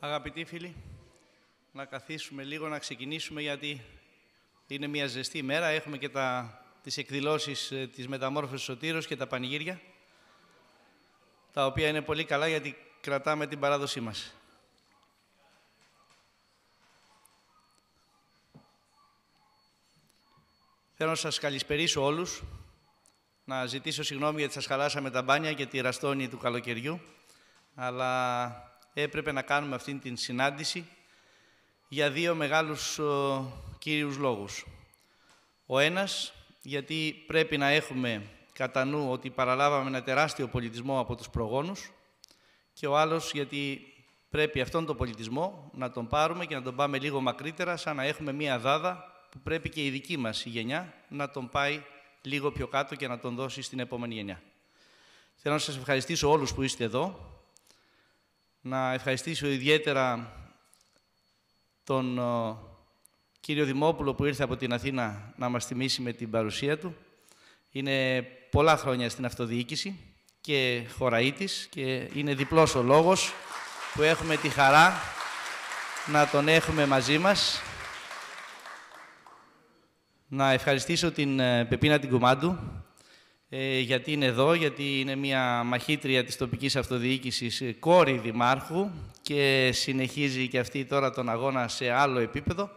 Αγαπητοί φίλοι, να καθίσουμε λίγο, να ξεκινήσουμε γιατί είναι μια ζεστή μέρα. Έχουμε και τα, τις εκδηλώσεις ε, της Μεταμόρφωσης Σωτήρος και τα πανηγύρια, τα οποία είναι πολύ καλά γιατί κρατάμε την παράδοσή μας. Θέλω να σας καλησπερίσω όλους, να ζητήσω συγγνώμη γιατί σας χαλάσαμε τα μπάνια και τη ραστόνη του καλοκαιριού, αλλά έπρεπε να κάνουμε αυτή την συνάντηση για δύο μεγάλους ο, κύριους λόγους. Ο ένας, γιατί πρέπει να έχουμε κατά νου ότι παραλάβαμε ένα τεράστιο πολιτισμό από τους προγόνους και ο άλλος γιατί πρέπει αυτόν τον πολιτισμό να τον πάρουμε και να τον πάμε λίγο μακρύτερα σαν να έχουμε μία δάδα που πρέπει και η δική μας η γενιά να τον πάει λίγο πιο κάτω και να τον δώσει στην επόμενη γενιά. Θέλω να σας ευχαριστήσω όλους που είστε εδώ, να ευχαριστήσω ιδιαίτερα τον ε, κύριο Δημόπουλο που ήρθε από την Αθήνα να μας θυμίσει με την παρουσία του. Είναι πολλά χρόνια στην αυτοδιοίκηση και χωραίτης και είναι διπλός ο λόγος που έχουμε τη χαρά να τον έχουμε μαζί μας. Να ευχαριστήσω την ε, Πεπίνα την ε, γιατί είναι εδώ, γιατί είναι μια μαχήτρια της τοπικής αυτοδιοίκησης, ε, κόρη δημάρχου και συνεχίζει και αυτή τώρα τον αγώνα σε άλλο επίπεδο.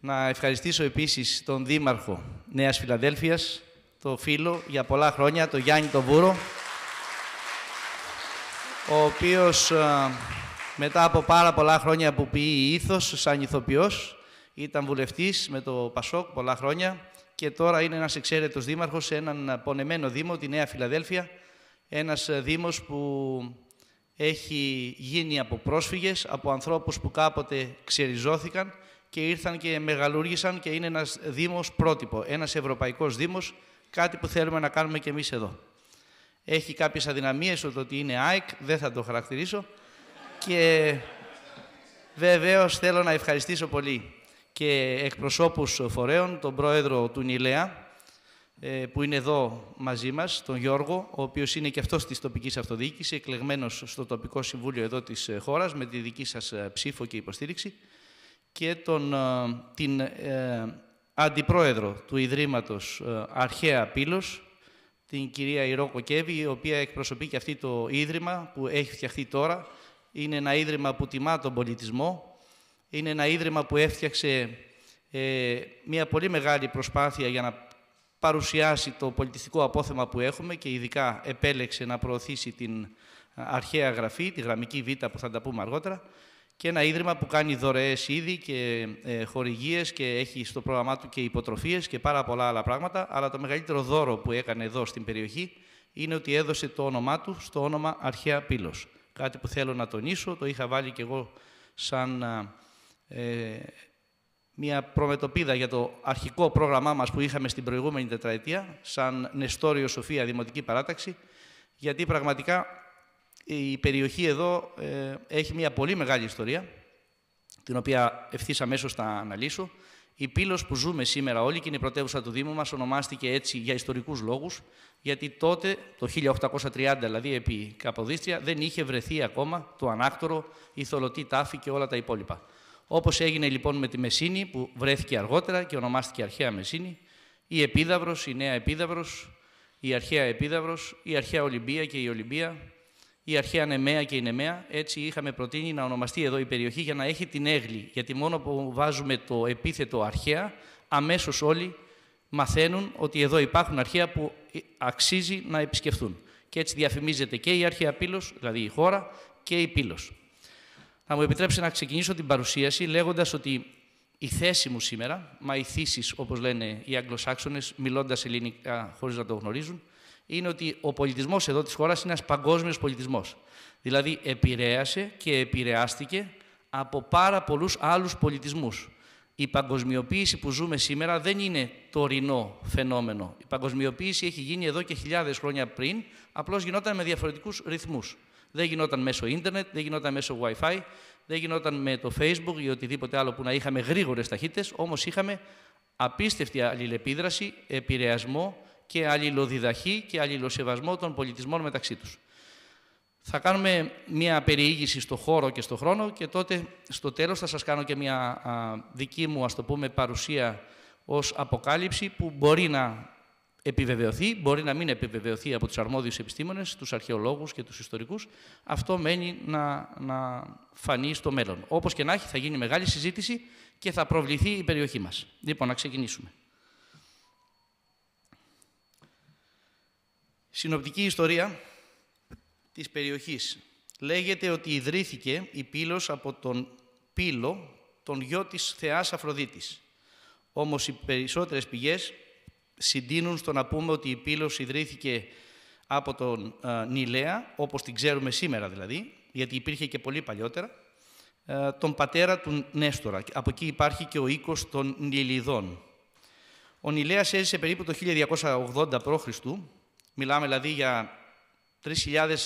Να ευχαριστήσω επίσης τον Δήμαρχο Νέας Φιλαδέλφειας, το φίλο για πολλά χρόνια, τον Γιάννη τον Βούρο, ο οποίος ε, μετά από πάρα πολλά χρόνια που ποιεί ήθος σαν ηθοποιός, ήταν βουλευτής με το Πασόκ πολλά χρόνια, και τώρα είναι ένας εξαίρετος δήμαρχος σε έναν πονεμένο δήμο, τη Νέα Φιλαδέλφια, ένας ε, δήμος που έχει γίνει από πρόσφυγες, από ανθρώπους που κάποτε ξεριζώθηκαν και ήρθαν και μεγαλούργησαν και είναι ένας δήμος πρότυπο, ένας ευρωπαϊκός δήμος, κάτι που θέλουμε να κάνουμε και εμείς εδώ. Έχει κάποιες αδυναμίες το ότι είναι ΑΕΚ, δεν θα το χαρακτηρίσω και βεβαίως θέλω να ευχαριστήσω πολύ και εκπροσώπους φορέων, τον πρόεδρο του Νιλέα, ε, που είναι εδώ μαζί μας, τον Γιώργο, ο οποίος είναι και αυτός της τοπικής αυτοδιοίκησης, εκλεγμένος στο τοπικό συμβούλιο εδώ της ε, χώρας, με τη δική σας ε, ψήφο και υποστήριξη, και τον, την αντιπρόεδρο του Ιδρύματος Αρχαία Πύλος, την κυρία Ηρόκο Κοκέβη, η οποία εκπροσωπεί και αυτή το Ίδρυμα που έχει φτιαχτεί τώρα. Είναι ένα Ίδρυμα που τιμά τον πολιτισμό, είναι ένα ίδρυμα που έφτιαξε ε, μια πολύ μεγάλη προσπάθεια για να παρουσιάσει το πολιτιστικό απόθεμα που έχουμε και ειδικά επέλεξε να προωθήσει την ε, αρχαία γραφή, τη γραμμική β που θα τα πούμε αργότερα και ένα ίδρυμα που κάνει δωρεές ήδη και ε, χορηγίες και έχει στο πρόγραμμά του και υποτροφίες και πάρα πολλά άλλα πράγματα, αλλά το μεγαλύτερο δώρο που έκανε εδώ στην περιοχή είναι ότι έδωσε το όνομά του στο όνομα Αρχαία Πύλος. Κάτι που θέλω να τονίσω, το είχα βάλει και εγώ σαν ε, μια προμετωπίδα για το αρχικό πρόγραμμά μας που είχαμε στην προηγούμενη τετραετία, σαν Νεστόριο Σοφία Δημοτική Παράταξη, γιατί πραγματικά η περιοχή εδώ ε, έχει μια πολύ μεγάλη ιστορία, την οποία ευθύς αμέσως θα αναλύσω. Η πύλος που ζούμε σήμερα όλοι και είναι η πρωτεύουσα του Δήμου μας ονομάστηκε έτσι για ιστορικούς λόγους, γιατί τότε, το 1830 δηλαδή επί Καποδίστρια, δεν είχε βρεθεί ακόμα το ανάκτορο, η θολωτή τάφη και όλα τα υπόλοιπα. Όπως έγινε λοιπόν με τη Μεσίνη που βρέθηκε αργότερα και ονομάστηκε αρχαία Μεσίνη, η Επίδαυρος, η Νέα Επίδαυρος, η Αρχαία Επίδαυρος, η Αρχαία Ολυμπία και η Ολυμπία, η Αρχαία Νεμαία και η Νεμαία. Έτσι είχαμε προτείνει να ονομαστεί εδώ η περιοχή για να έχει την έγλη. Γιατί μόνο που βάζουμε το επίθετο αρχαία, Αμέσως όλοι μαθαίνουν ότι εδώ υπάρχουν αρχαία που αξίζει να επισκεφθούν. Και έτσι διαφημίζεται και η αρχαία Πύλος, δηλαδή η χώρα, και η Πύλος. Θα μου επιτρέψετε να ξεκινήσω την παρουσίαση λέγοντας ότι η θέση μου σήμερα, μα οι θύσεις, όπως λένε οι Αγγλοσάξονες, μιλώντας ελληνικά χωρίς να το γνωρίζουν, είναι ότι ο πολιτισμός εδώ της χώρας είναι ένας παγκόσμιος πολιτισμός. Δηλαδή, επηρέασε και επηρεάστηκε από πάρα πολλούς άλλους πολιτισμούς. Η παγκοσμιοποίηση που ζούμε σήμερα δεν είναι τωρινό φαινόμενο. Η παγκοσμιοποίηση έχει γίνει εδώ και χιλιάδες χρόνια πριν, απλώς γινόταν με διαφορετικούς ρυθμούς. Δεν γινόταν μέσω ίντερνετ, δεν γινόταν μέσω Wi-Fi, δεν γινόταν με το Facebook ή οτιδήποτε άλλο που να είχαμε γρήγορες ταχύτητες, όμως είχαμε απίστευτη αλληλεπίδραση, επηρεασμό και αλληλοδιδαχή και αλληλοσεβασμό των πολιτισμών μεταξύ τους. Θα κάνουμε μία περιήγηση στο χώρο και στο χρόνο και τότε στο τέλος θα σας κάνω και μία δική μου, παρουσία ως αποκάλυψη που μπορεί να επιβεβαιωθεί, μπορεί να μην επιβεβαιωθεί από τους αρμόδιους επιστήμονες, τους αρχαιολόγους και τους ιστορικούς. Αυτό μένει να, να φανεί στο μέλλον. Όπως και να έχει θα γίνει μεγάλη συζήτηση και θα προβληθεί η περιοχή μας. Λοιπόν, να ξεκινήσουμε. Συνοπτική ιστορία της περιοχής. Λέγεται ότι ιδρύθηκε η Πύλος από τον Πύλο, τον γιο της θεάς Αφροδίτης. Όμως οι περισσότερες πηγές συντείνουν στο να πούμε ότι η Πύλος ιδρύθηκε από τον ε, Νιλέα, όπως την ξέρουμε σήμερα δηλαδή, γιατί υπήρχε και πολύ παλιότερα, ε, τον πατέρα του Νέστορα. Από εκεί υπάρχει και ο οίκος των Νιλιδών. Ο Νιλέας έζησε περίπου το 1280 π.Χ. Μιλάμε δηλαδή για 3.280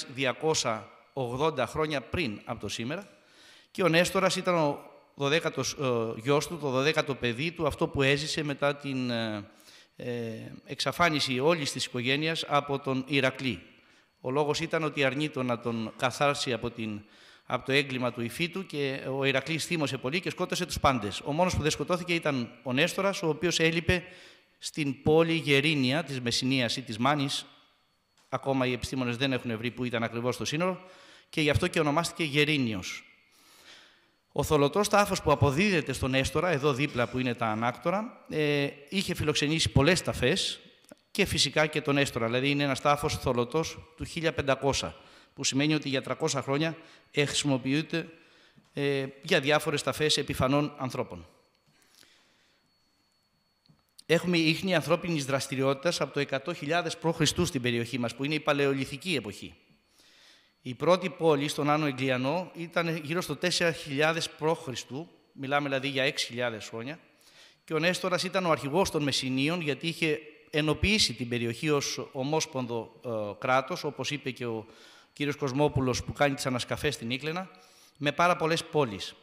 χρόνια πριν από το σήμερα. Και ο Νέστορας ήταν ο 12ος ε, γιος του, το 12ο παιδί του, αυτό που έζησε μετά την ε, εξαφάνιση όλης της οικογένειας από τον Ηρακλή. Ο λόγος ήταν ότι αρνείτο να τον καθάρσει από, την, από το έγκλημα του υφήτου και ο Ηρακλής θύμωσε πολύ και σκότωσε τους πάντες. Ο μόνος που δεν σκοτώθηκε ήταν ο Νέστορας, ο οποίος έλειπε στην πόλη Γερίνια της Μεσσηνίας ή της Μάνης, ακόμα οι επιστήμονες δεν έχουν βρει που ήταν ακριβώς το σύνορο, και γι' αυτό και ονομάστηκε Γερίνιος. Ο θολωτός τάφος που αποδίδεται στον Έστορα, εδώ δίπλα που είναι τα ανάκτορα, ε, είχε φιλοξενήσει πολλές ταφές και φυσικά και τον Έστορα. Δηλαδή είναι ένας τάφος θολωτός του 1500, που σημαίνει ότι για 300 χρόνια χρησιμοποιείται ε, για διάφορες ταφές επιφανών ανθρώπων. Έχουμε ίχνη ανθρώπινης δραστηριότητας από το 100.000 π.Χ. στην περιοχή μας, που είναι η παλαιολιθική εποχή. Η πρώτη πόλη στον Άνω Εγκλιανό ήταν γύρω στο 4.000 π.Χ., μιλάμε δηλαδή για 6.000 χρόνια, και ο Νέστορας ήταν ο αρχηγός των Μεσσηνίων γιατί είχε ενοποιήσει την περιοχή ως ομόσπονδο ε, κράτος, όπως είπε και ο κύριος Κοσμόπουλος που κάνει τις ανασκαφές στην Ήκλαινα, με πάρα πολλές πόλεις.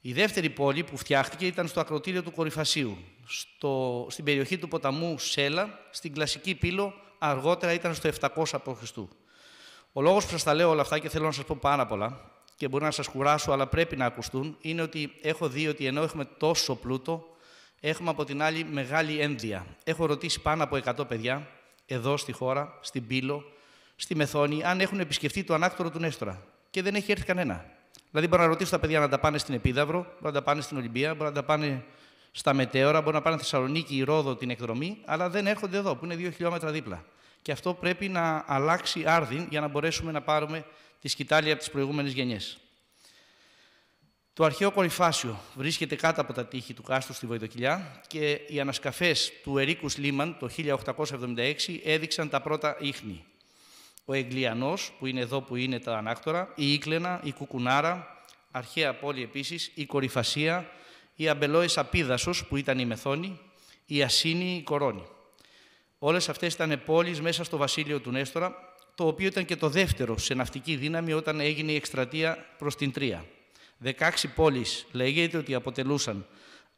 Η δεύτερη πόλη που φτιάχτηκε ήταν στο ακροτήριο του Κορυφασίου, στο, στην περιοχή του ποταμού Σέλα, στην κλασική πύλο, αργότερα ήταν στο 700 π.Χ. Ο λόγος που σας τα λέω όλα αυτά και θέλω να σας πω πάρα πολλά και μπορεί να σας κουράσω, αλλά πρέπει να ακουστούν, είναι ότι έχω δει ότι ενώ έχουμε τόσο πλούτο, έχουμε από την άλλη μεγάλη ένδυα. Έχω ρωτήσει πάνω από 100 παιδιά, εδώ στη χώρα, στην Πύλο, στη Μεθόνη, αν έχουν επισκεφτεί το ανάκτορο του Νέστορα. Και δεν έχει έρθει κανένα. Δηλαδή, μπορώ να ρωτήσω τα παιδιά να τα πάνε στην Επίδαυρο, μπορεί να τα πάνε στην Ολυμπία, μπορεί να τα πάνε στα Μετέωρα, μπορεί να πάνε Θεσσαλονίκη, η Ρόδο την εκδρομή, αλλά δεν έρχονται εδώ, που είναι δύο χιλιόμετρα δίπλα και αυτό πρέπει να αλλάξει άρδιν για να μπορέσουμε να πάρουμε τη σκητάλη από τις προηγούμενες γενιές. Το αρχαίο κορυφάσιο βρίσκεται κάτω από τα τείχη του κάστρου στη Βοηδοκυλιά και οι ανασκαφές του Ερίκους Λίμαν το 1876 έδειξαν τα πρώτα ίχνη. Ο Εγκλιανός, που είναι εδώ που είναι τα ανάκτορα, η Ήκλενα, η Κουκουνάρα, αρχαία πόλη επίσης, η Κορυφασία, η Αμπελόες Απίδασος, που ήταν η Μεθόνη, η Ασίνη, η Κορώνη. Όλες αυτές ήταν πόλεις μέσα στο βασίλειο του Νέστορα, το οποίο ήταν και το δεύτερο σε ναυτική δύναμη όταν έγινε η εκστρατεία προς την Τρία. Δεκάξι πόλεις λέγεται ότι αποτελούσαν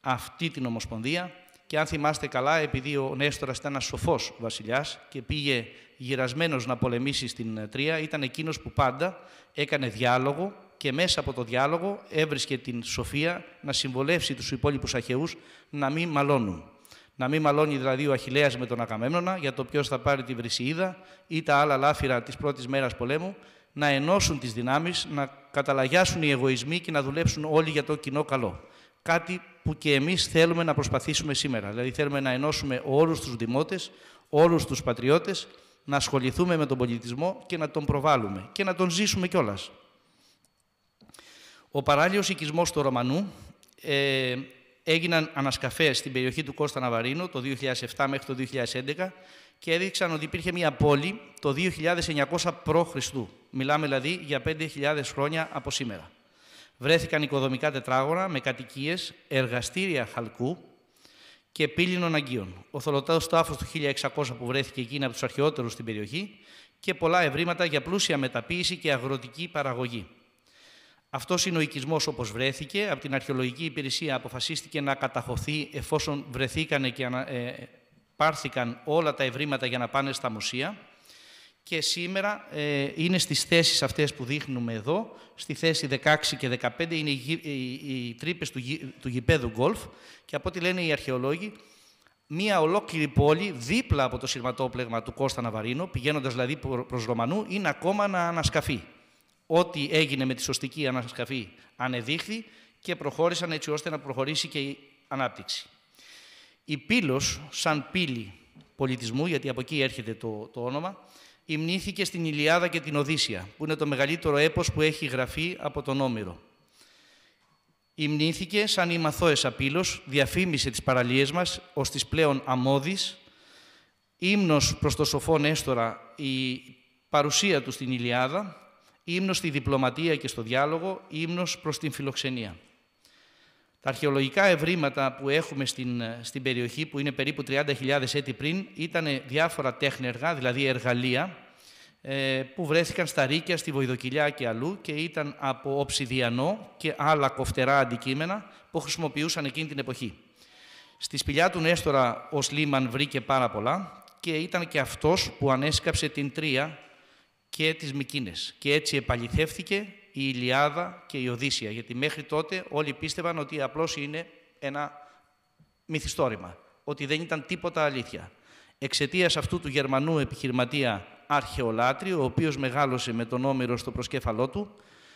αυτή την Ομοσπονδία και αν θυμάστε καλά, επειδή ο Νέστορας ήταν ένας σοφός Βασιλιάς και πήγε γυρασμένος να πολεμήσει στην Τρία, ήταν εκείνος που πάντα έκανε διάλογο και μέσα από το διάλογο έβρισκε την σοφία να συμβολεύσει τους υπόλοιπους Αχαιούς να μην μαλώνουν να μην μαλώνει δηλαδή ο Αχιλέας με τον Αγαμέμνονα για το ποιος θα πάρει τη Βρυσιίδα ή τα άλλα λάφυρα της πρώτης μέρας πολέμου, να ενώσουν τις δυνάμεις, να καταλαγιάσουν οι εγωισμοί και να δουλέψουν όλοι για το κοινό καλό. Κάτι που και εμείς θέλουμε να προσπαθήσουμε σήμερα. Δηλαδή θέλουμε να ενώσουμε όλους τους δημότες, όλους τους πατριώτες, να ασχοληθούμε με τον πολιτισμό και να τον προβάλλουμε και να τον ζήσουμε κιόλας. Ο παράλληλο οικισμός του Ρωμανού ε, έγιναν ανασκαφές στην περιοχή του Κώστα Ναβαρίνο το 2007 μέχρι το 2011 και έδειξαν ότι υπήρχε μια πόλη το 2900 π.Χ. Μιλάμε δηλαδή για 5.000 χρόνια από σήμερα. Βρέθηκαν οικοδομικά τετράγωνα με κατοικίες, εργαστήρια χαλκού και πύληνων αγκίων. Ο θολωτέος τάφος του 1600 που βρέθηκε εκεί είναι από τους αρχαιότερους στην περιοχή και πολλά ευρήματα για πλούσια μεταποίηση και αγροτική παραγωγή. Αυτός είναι ο οικισμός όπως βρέθηκε. Από την αρχαιολογική υπηρεσία αποφασίστηκε να καταχωθεί εφόσον βρεθήκαν και ε, πάρθηκαν όλα τα ευρήματα για να πάνε στα μουσεία. Και σήμερα ε, είναι στις θέσεις αυτές που δείχνουμε εδώ, στη θέση 16 και 15 είναι οι, ε, οι, του, του γηπέδου γκολφ και από ό,τι λένε οι αρχαιολόγοι, μία ολόκληρη πόλη δίπλα από το σειρματόπλεγμα του Κώστα Ναβαρίνο, πηγαίνοντας δηλαδή προς Ρωμανού, είναι ακόμα να ανασκαφεί. Ό,τι έγινε με τη σωστική ανασκαφή ανεδείχθη και προχώρησαν έτσι ώστε να προχωρήσει και η ανάπτυξη. Η πύλος, σαν πύλη πολιτισμού, γιατί από εκεί έρχεται το, όνομα, υμνήθηκε στην Ιλιάδα και την Οδύσσια, που είναι το μεγαλύτερο έπος που έχει γραφεί από τον Όμηρο. Υμνήθηκε σαν η μαθώες Πύλος, διαφήμισε τις παραλίες μας ως τις πλέον αμόδης Ύμνος προς το σοφόν έστωρα η παρουσία του στην Ιλιάδα ύμνος στη διπλωματία και στο διάλογο, ύμνος προς την φιλοξενία. Τα αρχαιολογικά ευρήματα που έχουμε στην, ε, στην περιοχή, που είναι περίπου 30.000 έτη πριν, ήταν διάφορα τέχνεργα, δηλαδή εργαλεία, ε, που βρέθηκαν στα Ρίκια, στη Βοηδοκυλιά και αλλού και ήταν από οψιδιανό και άλλα κοφτερά αντικείμενα που χρησιμοποιούσαν εκείνη την εποχή. Στη σπηλιά του Νέστορα ο Σλίμαν βρήκε πάρα πολλά και ήταν και αυτός που ανέσκαψε την Τρία και τις Μικίνες. Και έτσι επαληθεύθηκε η Ιλιάδα και η Οδύσσια, γιατί μέχρι τότε όλοι πίστευαν ότι απλώς είναι ένα μυθιστόρημα, ότι δεν ήταν τίποτα αλήθεια. Εξαιτίας αυτού του Γερμανού επιχειρηματία αρχαιολάτρη, ο οποίος μεγάλωσε με τον Όμηρο στο προσκέφαλό του,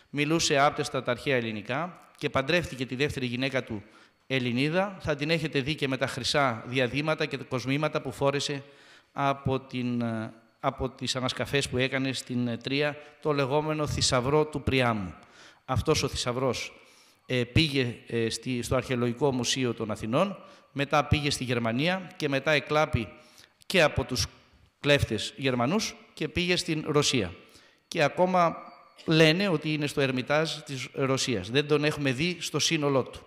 μιλούσε άπτεστα τα αρχαία ελληνικά και παντρεύτηκε τη δεύτερη γυναίκα του Ελληνίδα. Θα την έχετε δει και με τα χρυσά διαδήματα και τα κοσμήματα που φόρεσε από την ε, από τις ανασκαφές που έκανε στην ε, Τρία το λεγόμενο θησαυρό του Πριάμου. Αυτός ο θησαυρός ε, πήγε ε, στη, στο Αρχαιολογικό Μουσείο των Αθηνών, μετά πήγε στη Γερμανία και μετά εκλάπη και από τους κλέφτες Γερμανούς και πήγε στην Ρωσία. Και ακόμα λένε ότι είναι στο Ερμητάζ της Ρωσίας. Δεν τον έχουμε δει στο σύνολό του.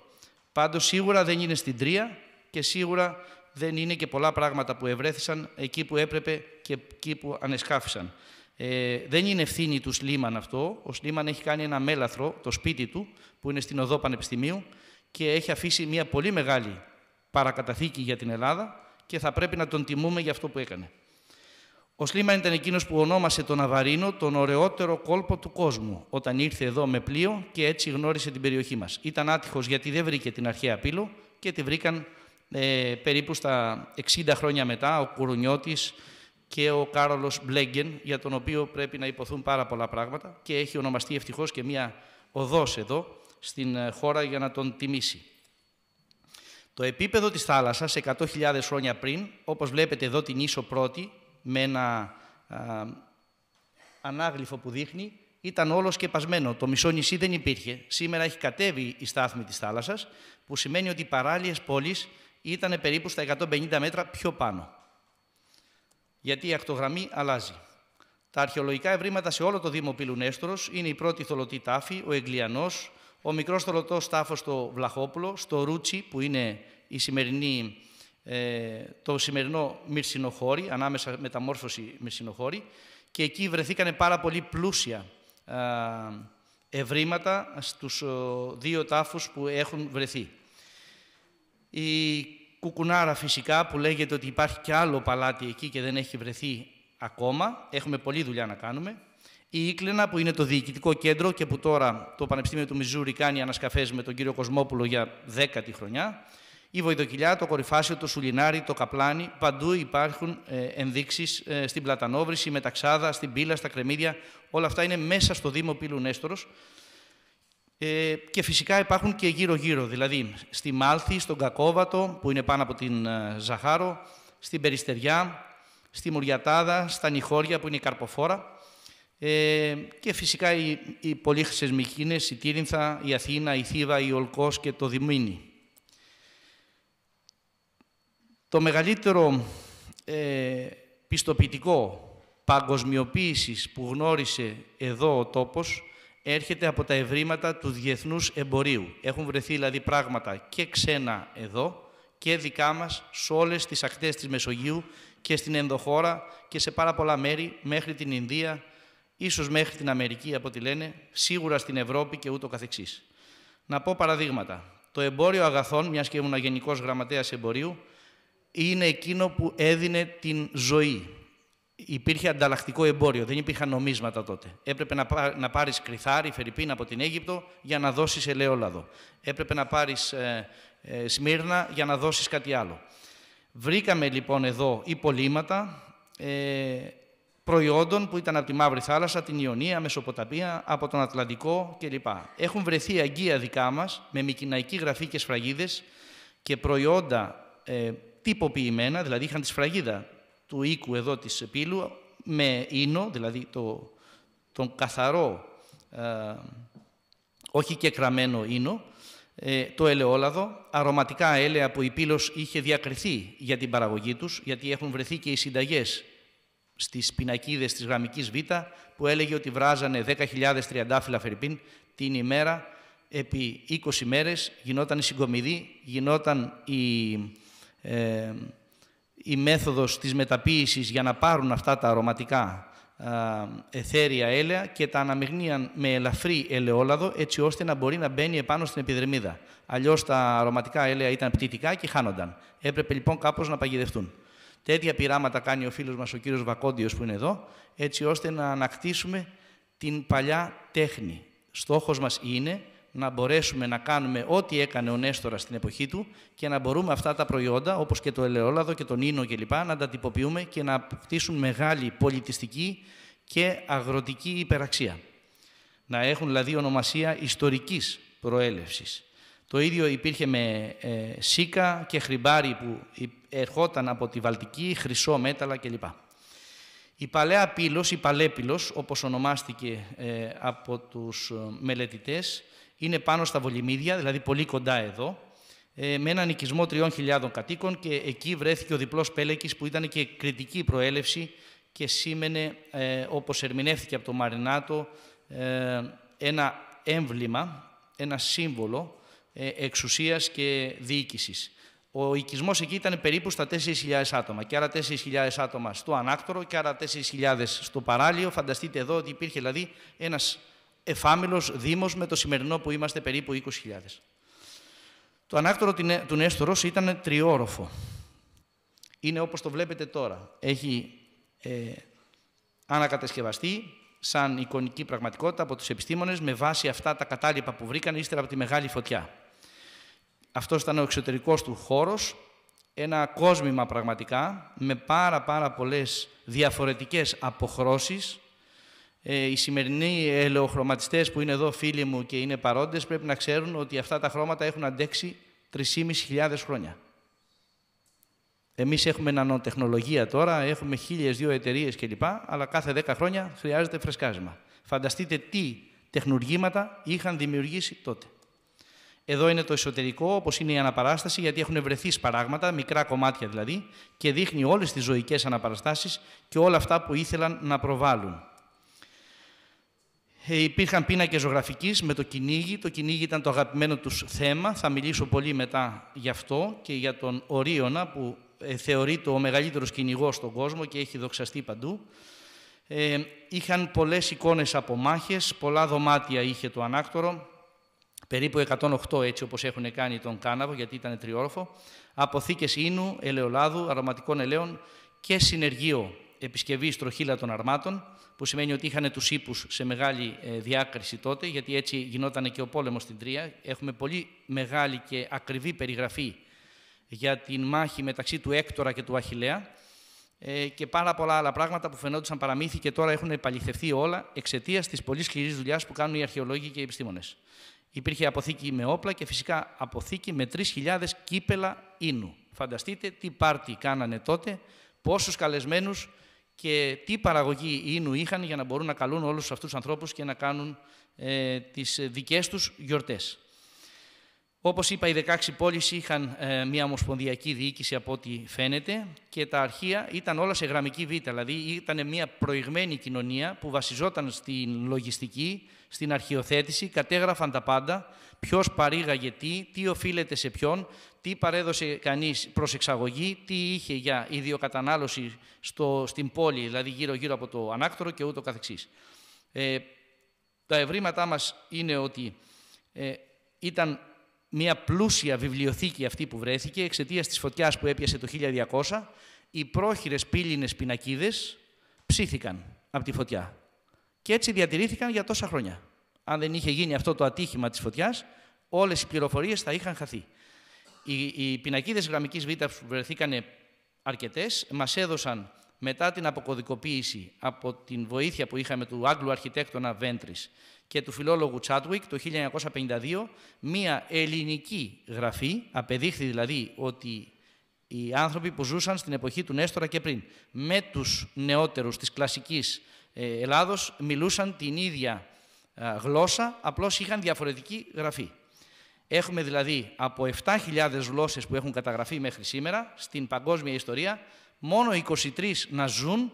Πάντως σίγουρα δεν είναι στην Τρία και σίγουρα δεν είναι και πολλά πράγματα που ευρέθησαν εκεί που έπρεπε και εκεί που ανεσκάφησαν. Ε, δεν είναι ευθύνη του Σλίμαν αυτό. Ο Σλίμαν έχει κάνει ένα μέλαθρο, το σπίτι του, που είναι στην Οδό Πανεπιστημίου και έχει αφήσει μια πολύ μεγάλη παρακαταθήκη για την Ελλάδα και θα πρέπει να τον τιμούμε για αυτό που έκανε. Ο Σλίμαν ήταν εκείνος που ονόμασε τον Αβαρίνο τον ωραιότερο κόλπο του κόσμου όταν ήρθε εδώ με πλοίο και έτσι γνώρισε την περιοχή μας. Ήταν άτυχος γιατί δεν βρήκε την αρχαία πύλο και τη βρήκαν ε, περίπου στα 60 χρόνια μετά, ο Κουρουνιώτης και ο Κάρολος Μπλέγγεν, για τον οποίο πρέπει να υποθούν πάρα πολλά πράγματα και έχει ονομαστεί ευτυχώς και μία οδός εδώ στην ε, χώρα για να τον τιμήσει. Το επίπεδο της θάλασσας 100.000 χρόνια πριν, όπως βλέπετε εδώ την ίσο πρώτη, με ένα ανάγλυφο που δείχνει, ήταν όλος σκεπασμένο. Το μισό νησί δεν υπήρχε. Σήμερα έχει κατέβει η στάθμη της θάλασσας, που σημαίνει ότι οι παράλληλες πόλεις ήταν περίπου στα 150 μέτρα πιο πάνω. Γιατί η ακτογραμμή αλλάζει. Τα αρχαιολογικά ευρήματα σε όλο το Δήμο Πύλου είναι η πρώτη θολωτή τάφη, ο Εγκλιανός, ο μικρός θολωτός τάφος στο Βλαχόπουλο, στο Ρούτσι, που είναι η σημερινή, ε, το σημερινό Μυρσινοχώρι, ανάμεσα μεταμόρφωση Μυρσινοχώρι, και εκεί βρεθήκαν πάρα πολύ πλούσια ευρήματα στους δύο τάφους που έχουν βρεθεί. Η κουκουνάρα φυσικά που λέγεται ότι υπάρχει και άλλο παλάτι εκεί και δεν έχει βρεθεί ακόμα. Έχουμε πολλή δουλειά να κάνουμε. Η Ήκλαινα που είναι το διοικητικό κέντρο και που τώρα το Πανεπιστήμιο του Μιζούρι κάνει ανασκαφές με τον κύριο Κοσμόπουλο για δέκατη χρονιά. Η Βοηδοκυλιά, το Κορυφάσιο, το Σουλινάρι, το Καπλάνι, παντού υπάρχουν ε, ενδείξεις ε, στην Πλατανόβρηση, τα Ξάδα, στην Πύλα, στα Κρεμίδια. Όλα αυτά είναι μέσα στο Δήμο Πύλου ε, και φυσικά υπάρχουν και γύρω-γύρω, δηλαδή στη Μάλθη, στον Κακόβατο, που είναι πάνω από την ε, Ζαχάρο, στην Περιστεριά, στη Μουριατάδα, στα Νιχώρια, που είναι η Καρποφόρα, ε, και φυσικά οι, οι πολύ η Τίρινθα, η Αθήνα, η Θήβα, η Ολκός και το Δημήνι. Το μεγαλύτερο ε, πιστοποιητικό παγκοσμιοποίησης που γνώρισε εδώ ο τόπος έρχεται από τα ευρήματα τους διεθνούς εμπορίου. Έχουν βρεθεί δηλαδή πράγματα και ξένα εδώ και δικά μας σε όλες τις ακτές της Μεσογείου και στην ενδοχώρα και σε πάρα πολλά μέρη μέχρι την Ινδία, ίσως μέχρι την Αμερική από ό,τι λένε, σίγουρα στην Ευρώπη και ούτω καθεξής. Να πω παραδείγματα. Το εμπόριο αγαθών, μιας και ήμουν γενικός γραμματέας εμπορίου, είναι εκείνο που έδινε την ζωή υπήρχε ανταλλακτικό εμπόριο, δεν υπήρχαν νομίσματα τότε. Έπρεπε να, πάρει πάρεις κρυθάρι, φερρυπίν από την Αίγυπτο για να δώσεις ελαιόλαδο. Έπρεπε να πάρεις ε, ε, Σμύρνα για να δώσεις κάτι άλλο. Βρήκαμε λοιπόν εδώ υπολείμματα ε, προϊόντων που ήταν από τη Μαύρη Θάλασσα, την Ιωνία, Μεσοποταμία, από τον Ατλαντικό κλπ. Έχουν βρεθεί αγκία δικά μας με μικυναϊκή γραφή και σφραγίδες και προϊόντα ε, τυποποιημένα, δηλαδή είχαν τη σφραγίδα του οίκου εδώ της πύλου με ίνο, δηλαδή το, τον καθαρό, ε, όχι και κραμμένο ίνο, ε, το ελαιόλαδο, αρωματικά έλαια που η Πύλος είχε διακριθεί για την παραγωγή τους, γιατί έχουν βρεθεί και οι συνταγές στις πινακίδες της γραμμικής Β, που έλεγε ότι βράζανε 10.000 τριαντάφυλλα φερρυπίν την ημέρα, επί 20 μέρες γινόταν η συγκομιδή, γινόταν η... Ε, η μέθοδος της μεταποίησης για να πάρουν αυτά τα αρωματικά εθέρια έλαια και τα αναμειγνύαν με ελαφρύ ελαιόλαδο έτσι ώστε να μπορεί να μπαίνει επάνω στην επιδερμίδα. Αλλιώς τα αρωματικά έλαια ήταν πτυτικά και χάνονταν. Έπρεπε λοιπόν κάπως να παγιδευτούν. Τέτοια πειράματα κάνει ο φίλος μας ο κύριος Βακόντιος που είναι εδώ, έτσι ώστε να ανακτήσουμε την παλιά τέχνη. Στόχος μας είναι να μπορέσουμε να κάνουμε ό,τι έκανε ο Νέστορα στην εποχή του και να μπορούμε αυτά τα προϊόντα, όπως και το ελαιόλαδο και τον ίνο κλπ, να τα τυποποιούμε και να κτίσουν μεγάλη πολιτιστική και αγροτική υπεραξία. Να έχουν δηλαδή ονομασία ιστορικής προέλευσης. Το ίδιο υπήρχε με ε, σίκα και χρυμπάρι που ερχόταν από τη Βαλτική, χρυσό μέταλλα κλπ. Η παλαιά πύλος, η παλέπυλος, όπως ονομάστηκε ε, από τους ε, μελετητές, είναι πάνω στα Βολιμίδια, δηλαδή πολύ κοντά εδώ, ε, με έναν οικισμό 3.000 κατοίκων και εκεί βρέθηκε ο διπλός Πέλεκης που ήταν και κριτική προέλευση και σήμαινε, ε, όπως ερμηνεύθηκε από το Μαρινάτο, ε, ένα έμβλημα, ένα σύμβολο εξουσίας και διοίκησης. Ο οικισμός εκεί ήταν περίπου στα 4.000 άτομα και άρα 4.000 άτομα στο ανάκτορο και άρα 4.000 στο παράλιο. Φανταστείτε εδώ ότι υπήρχε δηλαδή ένας εφάμιλος δήμος με το σημερινό που είμαστε περίπου 20.000. Το ανάκτορο του Νέστορος ήταν τριόροφο. Είναι όπως το βλέπετε τώρα. Έχει ε, ανακατασκευαστεί σαν εικονική πραγματικότητα από τους επιστήμονες με βάση αυτά τα κατάλοιπα που βρήκαν ύστερα από τη Μεγάλη Φωτιά. Αυτός ήταν ο εξωτερικός του χώρος, ένα κόσμημα πραγματικά, με πάρα πάρα πολλές διαφορετικές αποχρώσεις, ε, οι σημερινοί ελαιοχρωματιστές που είναι εδώ φίλοι μου και είναι παρόντες πρέπει να ξέρουν ότι αυτά τα χρώματα έχουν αντέξει 3.500 χρόνια. Εμείς έχουμε νανοτεχνολογία τώρα, έχουμε χίλιες δύο εταιρείες κλπ. Αλλά κάθε 10 χρόνια χρειάζεται φρεσκάσμα. Φανταστείτε τι τεχνουργήματα είχαν δημιουργήσει τότε. Εδώ είναι το εσωτερικό, όπως είναι η αναπαράσταση, γιατί έχουν βρεθεί σπαράγματα, μικρά κομμάτια δηλαδή, και δείχνει όλες τις ζωικές αναπαραστάσεις και όλα αυτά που ήθελαν να προβάλλουν. Ε, υπήρχαν πίνακες ζωγραφικής με το κυνήγι. Το κυνήγι ήταν το αγαπημένο τους θέμα. Θα μιλήσω πολύ μετά γι' αυτό και για τον Ορίωνα που ε, θεωρείται ο μεγαλύτερος κυνηγός στον κόσμο και έχει δοξαστεί παντού. Ε, είχαν πολλές εικόνες από μάχες, πολλά δωμάτια είχε το ανάκτορο, περίπου 108 έτσι όπως έχουν κάνει τον κάναβο γιατί ήταν τριόρφο. αποθήκες ίνου, ελαιολάδου, αρωματικών ελαίων και συνεργείο επισκευή τροχύλα των αρμάτων, που σημαίνει ότι είχαν τους ύπους σε μεγάλη ε, διάκριση τότε, γιατί έτσι γινόταν και ο πόλεμος στην Τρία. Έχουμε πολύ μεγάλη και ακριβή περιγραφή για την μάχη μεταξύ του Έκτορα και του Αχυλαία ε, και πάρα πολλά άλλα πράγματα που φαινόντουσαν παραμύθι και τώρα έχουν επαληθευτεί όλα εξαιτίας της πολύ σκληρής δουλειάς που κάνουν οι αρχαιολόγοι και οι επιστήμονες. Υπήρχε αποθήκη με όπλα και φυσικά αποθήκη με 3.000 κύπελα ίνου. Φανταστείτε τι πάρτι κάνανε τότε, πόσους καλεσμένους και τι παραγωγή ίνου είχαν για να μπορούν να καλούν όλους αυτούς τους ανθρώπους και να κάνουν ε, τις δικές τους γιορτές. Όπως είπα, οι 16 πόλεις είχαν ε, μια ομοσπονδιακή διοίκηση από ό,τι φαίνεται και τα αρχεία ήταν όλα σε γραμμική β, δηλαδή ήταν μια προηγμένη κοινωνία που βασιζόταν στην λογιστική, στην αρχιοθέτηση κατέγραφαν τα πάντα, ποιος παρήγαγε τι, τι οφείλεται σε ποιον, τι παρέδωσε κανείς προς εξαγωγή, τι είχε για ιδιοκατανάλωση στο, στην πόλη, δηλαδή γύρω-γύρω από το ανάκτορο και ούτω καθεξής. Ε, τα ευρήματά μας είναι ότι ε, ήταν μια πλούσια βιβλιοθήκη αυτή που βρέθηκε εξαιτίας της φωτιάς που έπιασε το 1200, οι πρόχειρες πύλινε πινακίδες ψήθηκαν από τη φωτιά και έτσι διατηρήθηκαν για τόσα χρόνια. Αν δεν είχε γίνει αυτό το ατύχημα της φωτιάς, όλες οι πληροφορίες θα είχαν χαθεί. Οι, οι πινακίδες γραμμικής β' που βρεθήκαν αρκετές, μας έδωσαν μετά την αποκωδικοποίηση από την βοήθεια που είχαμε του Άγγλου αρχιτέκτονα Βέντρης και του φιλόλογου Τσάτουικ το 1952, μία ελληνική γραφή, απεδείχθη δηλαδή ότι οι άνθρωποι που ζούσαν στην εποχή του Νέστορα και πριν, με τους νεότερους της κλασικής. Ε, Ελλάδος μιλούσαν την ίδια γλώσσα, απλώς είχαν διαφορετική γραφή. Έχουμε δηλαδή από 7.000 γλώσσες που έχουν καταγραφεί μέχρι σήμερα στην παγκόσμια ιστορία, μόνο 23 να ζουν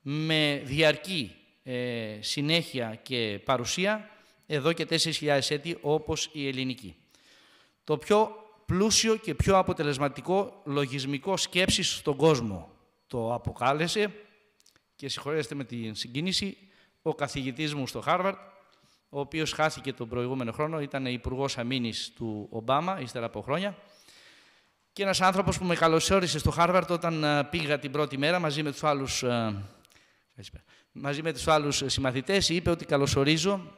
με διαρκή ε, συνέχεια και παρουσία εδώ και 4.000 έτη όπως η ελληνική. Το πιο πλούσιο και πιο αποτελεσματικό λογισμικό σκέψης στον κόσμο το αποκάλεσε και συγχωρέστε με την συγκίνηση, ο καθηγητής μου στο Χάρβαρτ, ο οποίος χάθηκε τον προηγούμενο χρόνο, ήταν υπουργός αμήνης του Ομπάμα, ύστερα από χρόνια, και ένας άνθρωπος που με καλωσόρισε στο Χάρβαρτ όταν ε, πήγα την πρώτη μέρα μαζί με τους άλλους, ε, μαζί με τους άλλους συμμαθητές, είπε ότι καλωσορίζω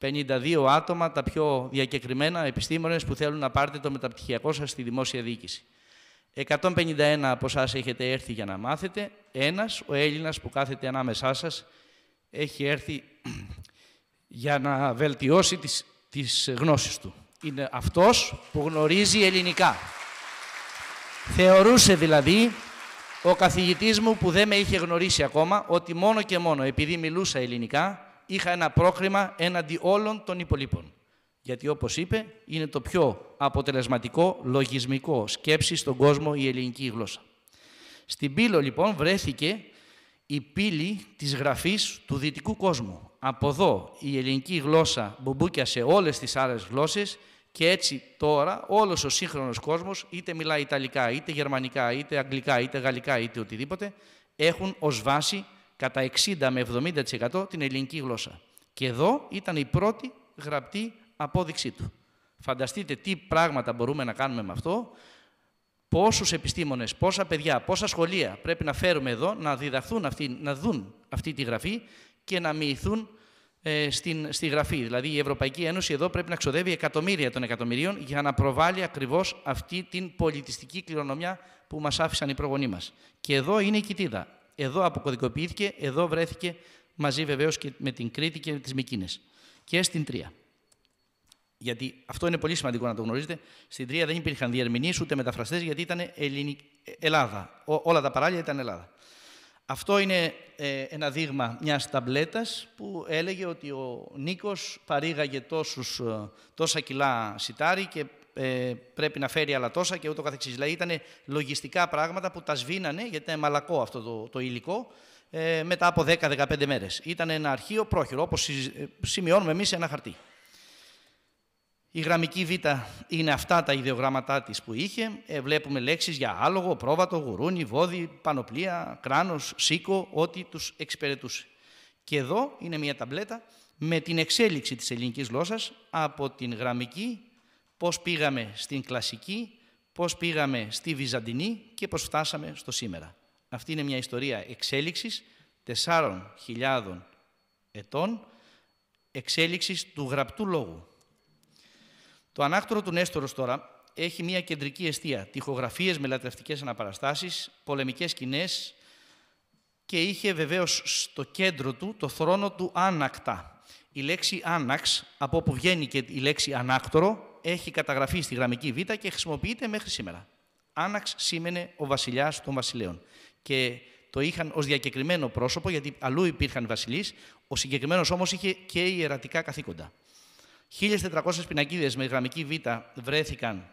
152 άτομα, τα πιο διακεκριμένα επιστήμονες που θέλουν να πάρετε το μεταπτυχιακό σας στη δημόσια διοίκηση. 151 από εσάς έχετε έρθει για να μάθετε. Ένας, ο Έλληνας που κάθεται ανάμεσά σας, έχει έρθει για να βελτιώσει τις, τις γνώσεις του. Είναι αυτός που γνωρίζει ελληνικά. Θεωρούσε δηλαδή ο καθηγητής μου που δεν με είχε γνωρίσει ακόμα ότι μόνο και μόνο επειδή μιλούσα ελληνικά είχα ένα πρόκριμα έναντι όλων των υπολείπων. Γιατί όπως είπε είναι το πιο αποτελεσματικό λογισμικό σκέψη στον κόσμο η ελληνική γλώσσα. Στην Πύλο λοιπόν βρέθηκε η πύλη της γραφής του δυτικού κόσμου. Από εδώ η ελληνική γλώσσα μπουμπούκιασε όλες τις άλλες γλώσσες και έτσι τώρα όλος ο σύγχρονος κόσμος είτε μιλάει Ιταλικά, είτε Γερμανικά, είτε Αγγλικά, είτε Γαλλικά, είτε οτιδήποτε έχουν ως βάση κατά 60 με 70% την ελληνική γλώσσα. Και εδώ ήταν η πρώτη γραπτή απόδειξή του. Φανταστείτε τι πράγματα μπορούμε να κάνουμε με αυτό, πόσους επιστήμονες, πόσα παιδιά, πόσα σχολεία πρέπει να φέρουμε εδώ να διδαχθούν, αυτή, να δουν αυτή τη γραφή και να μοιηθούν ε, στην, στη γραφή. Δηλαδή η Ευρωπαϊκή Ένωση εδώ πρέπει να ξοδεύει εκατομμύρια των εκατομμυρίων για να προβάλλει ακριβώς αυτή την πολιτιστική κληρονομιά που μας άφησαν οι προγονείς μας. Και εδώ είναι η κοιτίδα. Εδώ αποκωδικοποιήθηκε, εδώ βρέθηκε μαζί βεβαίως και με την Κρήτη και τις Μικίνες. Και στην Τρία γιατί αυτό είναι πολύ σημαντικό να το γνωρίζετε. Στην Τρία δεν υπήρχαν διερμηνείς ούτε μεταφραστές, γιατί ήταν Ελληνική... Ελλάδα. Ό, όλα τα παράλια ήταν Ελλάδα. Αυτό είναι ε, ένα δείγμα μιας ταμπλέτας που έλεγε ότι ο Νίκος παρήγαγε τόσους, ε, τόσα κιλά σιτάρι και ε, πρέπει να φέρει άλλα τόσα και ούτω καθεξής. Δηλαδή ήταν λογιστικά πράγματα που τα σβήνανε, γιατί ήταν μαλακό αυτό το, το υλικό, ε, μετά από 10-15 μέρες. Ήταν ένα αρχείο πρόχειρο, όπως ε, σημειώνουμε εμείς σε ένα χαρτί. Η γραμμική Β είναι αυτά τα ιδεογράμματά της που είχε. Ε, βλέπουμε λέξεις για άλογο, πρόβατο, γουρούνι, βόδι, πανοπλία, κράνος, σίκο, ό,τι τους εξυπηρετούσε. Και εδώ είναι μια ταμπλέτα με την εξέλιξη της ελληνικής γλώσσας από την γραμμική, πώς πήγαμε στην κλασική, πώς πήγαμε στη Βυζαντινή και πώς φτάσαμε στο σήμερα. Αυτή είναι μια ιστορία εξέλιξης 4.000 ετών, εξέλιξης του γραπτού λόγου. Το ανάκτορο του Νέστορος τώρα έχει μια κεντρική αιστεία. τυχογραφίες με λατρευτικές αναπαραστάσεις, πολεμικές σκηνές και είχε βεβαίως στο κέντρο του το θρόνο του Άνακτα. Η λέξη Άναξ, από όπου βγαίνει και η λέξη ανάκτορο, έχει καταγραφεί στη γραμμική β και χρησιμοποιείται μέχρι σήμερα. Άναξ σήμαινε ο βασιλιάς των βασιλέων. Και το είχαν ως διακεκριμένο πρόσωπο, γιατί αλλού υπήρχαν βασιλείς, ο συγκεκριμένος όμως είχε και ιερατικά καθήκοντα. 1.400 πινακίδες με γραμμική β βρέθηκαν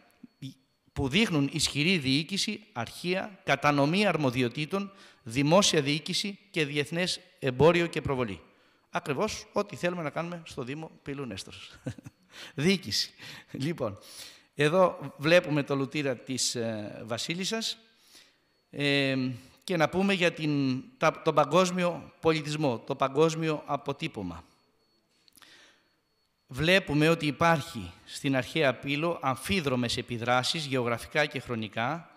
που δείχνουν ισχυρή διοίκηση, αρχεία, κατανομή αρμοδιοτήτων, δημόσια διοίκηση και διεθνές εμπόριο και προβολή. Ακριβώς ό,τι θέλουμε να κάνουμε στο Δήμο Πύλου Νέστρος. διοίκηση. Λοιπόν, εδώ βλέπουμε το λουτήρα της ε, Βασίλισσας ε, και να πούμε για την, τον παγκόσμιο πολιτισμό, το παγκόσμιο αποτύπωμα βλέπουμε ότι υπάρχει στην αρχαία πύλο αμφίδρομες επιδράσεις γεωγραφικά και χρονικά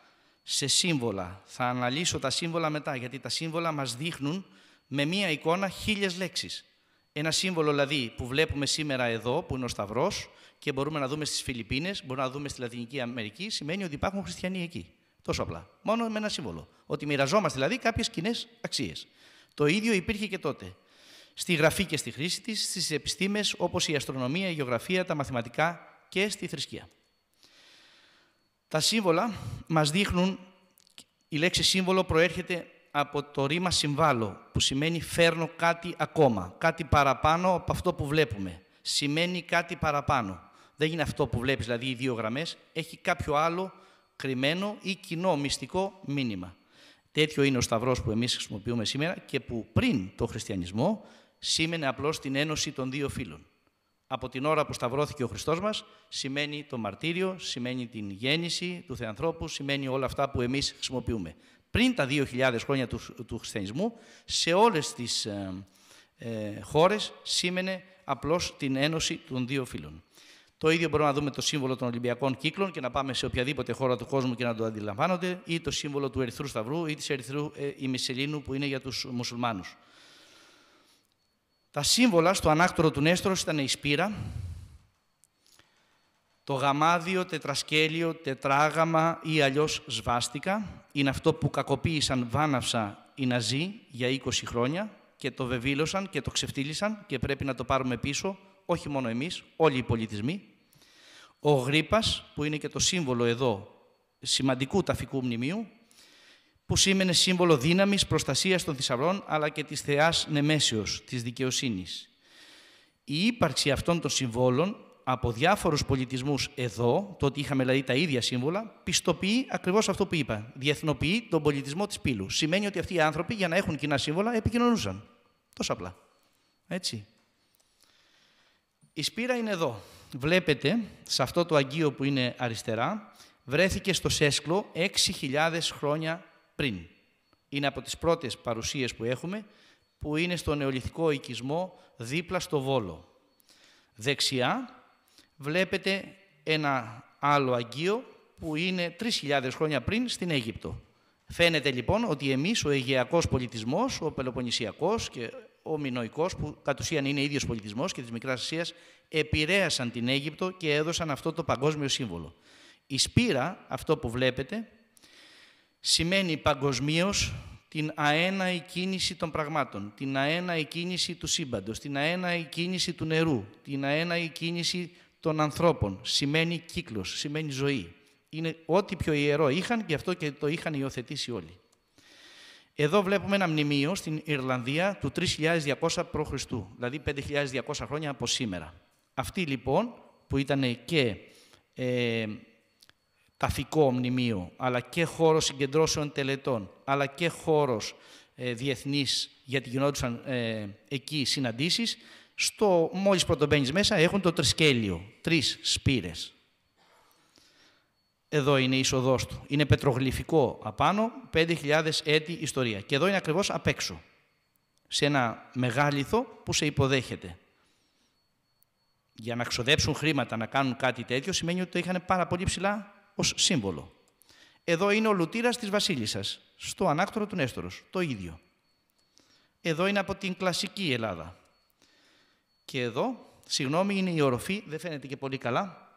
σε σύμβολα. Θα αναλύσω τα σύμβολα μετά, γιατί τα σύμβολα μας δείχνουν με μία εικόνα χίλιες λέξεις. Ένα σύμβολο δηλαδή που βλέπουμε σήμερα εδώ, που είναι ο Σταυρός, και μπορούμε να δούμε στις Φιλιππίνες, μπορούμε να δούμε στη Λατινική Αμερική, σημαίνει ότι υπάρχουν χριστιανοί εκεί. Τόσο απλά. Μόνο με ένα σύμβολο. Ότι μοιραζόμαστε δηλαδή κάποιες κοινές αξίες. Το ίδιο υπήρχε και τότε στη γραφή και στη χρήση της, στις επιστήμες όπως η αστρονομία, η γεωγραφία, τα μαθηματικά και στη θρησκεία. Τα σύμβολα μας δείχνουν, η λέξη σύμβολο προέρχεται από το ρήμα συμβάλλω, που σημαίνει φέρνω κάτι ακόμα, κάτι παραπάνω από αυτό που βλέπουμε. Σημαίνει κάτι παραπάνω. Δεν είναι αυτό που βλέπεις, δηλαδή οι δύο γραμμές, έχει κάποιο άλλο κρυμμένο ή κοινό μυστικό μήνυμα. Τέτοιο είναι ο σταυρός που εμείς χρησιμοποιούμε σήμερα και που πριν το χριστιανισμό σήμαινε απλώς την ένωση των δύο φίλων. Από την ώρα που σταυρώθηκε ο Χριστός μας, σημαίνει το μαρτύριο, σημαίνει την γέννηση του Θεανθρώπου, σημαίνει όλα αυτά που εμείς χρησιμοποιούμε. Πριν τα 2.000 χρόνια του, του χριστιανισμού, σε όλες τις ε, ε, χώρες σήμαινε απλώς την ένωση των δύο φίλων. Το ίδιο μπορούμε να δούμε το σύμβολο των Ολυμπιακών κύκλων και να πάμε σε οποιαδήποτε χώρα του κόσμου και να το αντιλαμβάνονται, ή το σύμβολο του Ερυθρού Σταυρού ή της Ερυθρού ε, ημισελίνου που είναι για τους Μουσουλμάνους. Τα σύμβολα στο ανάκτορο του Νέστρος ήταν η σπήρα, το γαμάδιο, τετρασκέλιο, τετράγαμα ή αλλιώς σβάστηκα. Είναι αυτό που κακοποίησαν βάναυσα οι Ναζί για 20 χρόνια και το βεβήλωσαν και το ξεφτύλισαν και πρέπει να το πάρουμε πίσω, όχι μόνο εμείς, όλοι οι πολιτισμοί. Ο γρίπας που είναι και το σύμβολο εδώ σημαντικού ταφικού μνημείου, που σήμαινε σύμβολο δύναμης, προστασίας των θησαυρών, αλλά και της θεάς νεμέσεως, της δικαιοσύνης. Η ύπαρξη αυτών των συμβόλων από διάφορους πολιτισμούς εδώ, το ότι είχαμε δηλαδή τα ίδια σύμβολα, πιστοποιεί ακριβώς αυτό που είπα. Διεθνοποιεί τον πολιτισμό της πύλου. Σημαίνει ότι αυτοί οι άνθρωποι για να έχουν κοινά σύμβολα επικοινωνούσαν. Τόσο απλά. Έτσι. Η σπήρα είναι εδώ. Βλέπετε, σε αυτό το αγγείο που είναι αριστερά, βρέθηκε στο Σέσκλο 6.000 χρόνια πριν. Είναι από τις πρώτες παρουσίες που έχουμε, που είναι στο νεολιθικό οικισμό δίπλα στο Βόλο. Δεξιά βλέπετε ένα άλλο αγγείο που είναι 3.000 χρόνια πριν στην Αίγυπτο. Φαίνεται λοιπόν ότι εμείς ο αιγαιακός πολιτισμός, ο πελοποννησιακός και ο μινοϊκός που κατ' ουσίαν είναι ίδιος πολιτισμός και της Μικράς Ασίας επηρέασαν την Αίγυπτο και έδωσαν αυτό το παγκόσμιο σύμβολο. Η Σπύρα, αυτό που βλέπετε, σημαίνει παγκοσμίως την αέναη κίνηση των πραγμάτων, την αέναη κίνηση του σύμπαντος, την αέναη κίνηση του νερού, την αέναη κίνηση των ανθρώπων. Σημαίνει κύκλος, σημαίνει ζωή. Είναι ό,τι πιο ιερό είχαν, και αυτό και το είχαν υιοθετήσει όλοι. Εδώ βλέπουμε ένα μνημείο στην Ιρλανδία του 3200 π.Χ., δηλαδή 5200 χρόνια από σήμερα. Αυτοί λοιπόν που ήταν και ε, ταφικό μνημείο, αλλά και χώρος συγκεντρώσεων τελετών, αλλά και χώρος ε, διεθνής, γιατί γινόντουσαν ε, εκεί συναντήσεις, στο, μόλις πρωτομπαίνεις μέσα έχουν το τρισκέλιο, τρεις σπήρες. Εδώ είναι η είσοδός του. Είναι πετρογλυφικό απάνω, 5.000 έτη ιστορία. Και εδώ είναι ακριβώς απ' έξω, σε ένα μεγάλιθο που σε υποδέχεται. Για να ξοδέψουν χρήματα να κάνουν κάτι τέτοιο σημαίνει ότι το είχαν πάρα πολύ ψηλά ως σύμβολο. Εδώ είναι ο λουτήρας της βασίλισσας, στο ανάκτορο του Νέστορος, το ίδιο. Εδώ είναι από την κλασική Ελλάδα. Και εδώ, συγγνώμη, είναι η οροφή, δεν φαίνεται και πολύ καλά.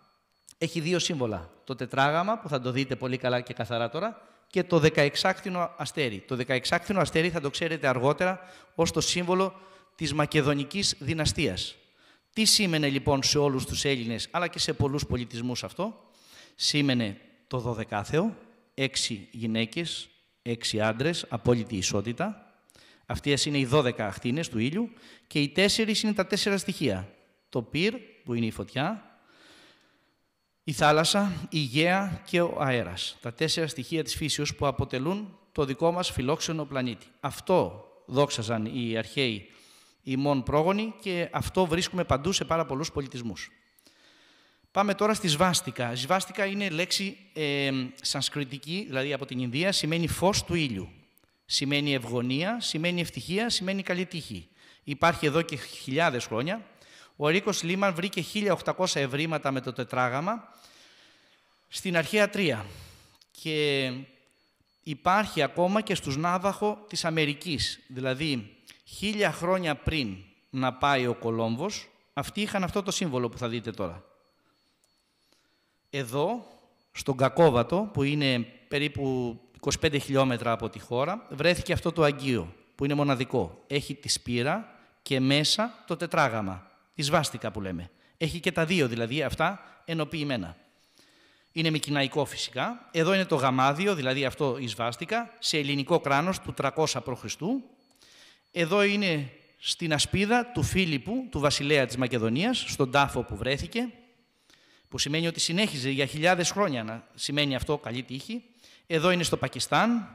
Έχει δύο σύμβολα. Το τετράγαμα, που θα το δείτε πολύ καλά και καθαρά τώρα, και το δεκαεξάκτηνο αστέρι. Το δεκαεξάκτηνο αστέρι θα το ξέρετε αργότερα ως το σύμβολο της μακεδονικής δυναστείας. Τι σήμαινε λοιπόν σε όλους τους Έλληνες, αλλά και σε πολλούς πολιτισμούς αυτό σήμαινε το δωδεκάθεο, έξι γυναίκες, έξι άντρες, απόλυτη ισότητα. Αυτές είναι οι δώδεκα αχτίνες του ήλιου και οι τέσσερις είναι τα τέσσερα στοιχεία. Το πυρ, που είναι η φωτιά, η θάλασσα, η γαία και ο αέρας. Τα τέσσερα στοιχεία της φύσεως που αποτελούν το δικό μας φιλόξενο πλανήτη. Αυτό δόξαζαν οι αρχαίοι ημών πρόγονοι και αυτό βρίσκουμε παντού σε πάρα πολλούς πολιτισμούς. Πάμε τώρα στη σβάστικα. Σβάστικα είναι λέξη ε, σανσκριτική, δηλαδή από την Ινδία, σημαίνει φως του ήλιου. Σημαίνει ευγονία, σημαίνει ευτυχία, σημαίνει καλή τύχη. Υπάρχει εδώ και χιλιάδες χρόνια. Ο Ρίκος Λίμαν βρήκε 1.800 ευρήματα με το τετράγαμα στην αρχαία Τρία. Και υπάρχει ακόμα και στους Νάδαχο της Αμερικής. Δηλαδή, χίλια χρόνια πριν να πάει ο Κολόμβος, αυτοί είχαν αυτό το σύμβολο που θα δείτε τώρα. Εδώ, στον Κακόβατο, που είναι περίπου 25 χιλιόμετρα από τη χώρα, βρέθηκε αυτό το αγγείο, που είναι μοναδικό. Έχει τη σπήρα και μέσα το τετράγαμα, τη σβάστικα που λέμε. Έχει και τα δύο δηλαδή αυτά ενοποιημένα. Είναι μικυναϊκό φυσικά. Εδώ είναι το γαμάδιο, δηλαδή αυτό η σβάστικα, σε ελληνικό κράνος του 300 π.Χ. Εδώ είναι στην ασπίδα του Φίλιππου, του βασιλέα της Μακεδονίας, στον τάφο που βρέθηκε που σημαίνει ότι συνέχιζε για χιλιάδες χρόνια να σημαίνει αυτό καλή τύχη. Εδώ είναι στο Πακιστάν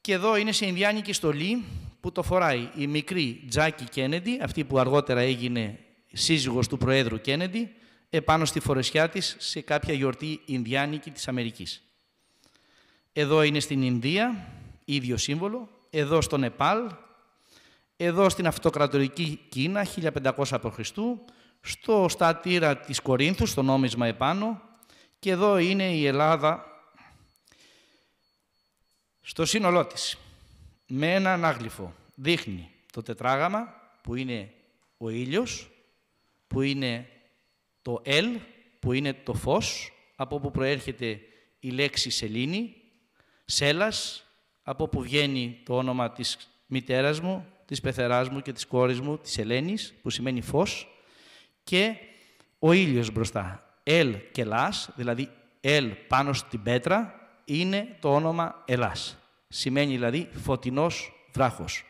και εδώ είναι σε Ινδιάνικη στολή που το φοράει η μικρή Τζάκι Κένεντι, αυτή που αργότερα έγινε σύζυγος του Προέδρου Κένεντι, επάνω στη φορεσιά της σε κάποια γιορτή Ινδιάνικη της Αμερικής. Εδώ είναι στην Ινδία, ίδιο σύμβολο, εδώ στο Νεπάλ, εδώ στην αυτοκρατορική Κίνα, 1500 π.Χ., στο στάτηρα της Κορίνθου, στο νόμισμα επάνω, και εδώ είναι η Ελλάδα στο σύνολό της. Με ένα ανάγλυφο. δείχνει το τετράγαμα που είναι ο ήλιος, που είναι το ελ, που είναι το φως, από όπου προέρχεται η λέξη σελήνη, σέλας, από όπου βγαίνει το όνομα της μητέρας μου, της πεθεράς μου και της κόρης μου, της Ελένης, που σημαίνει φως, και ο ήλιος μπροστά. Ελ και Λάς, δηλαδή Ελ πάνω στην πέτρα, είναι το όνομα Ελάς. Σημαίνει δηλαδή φωτεινός βράχος.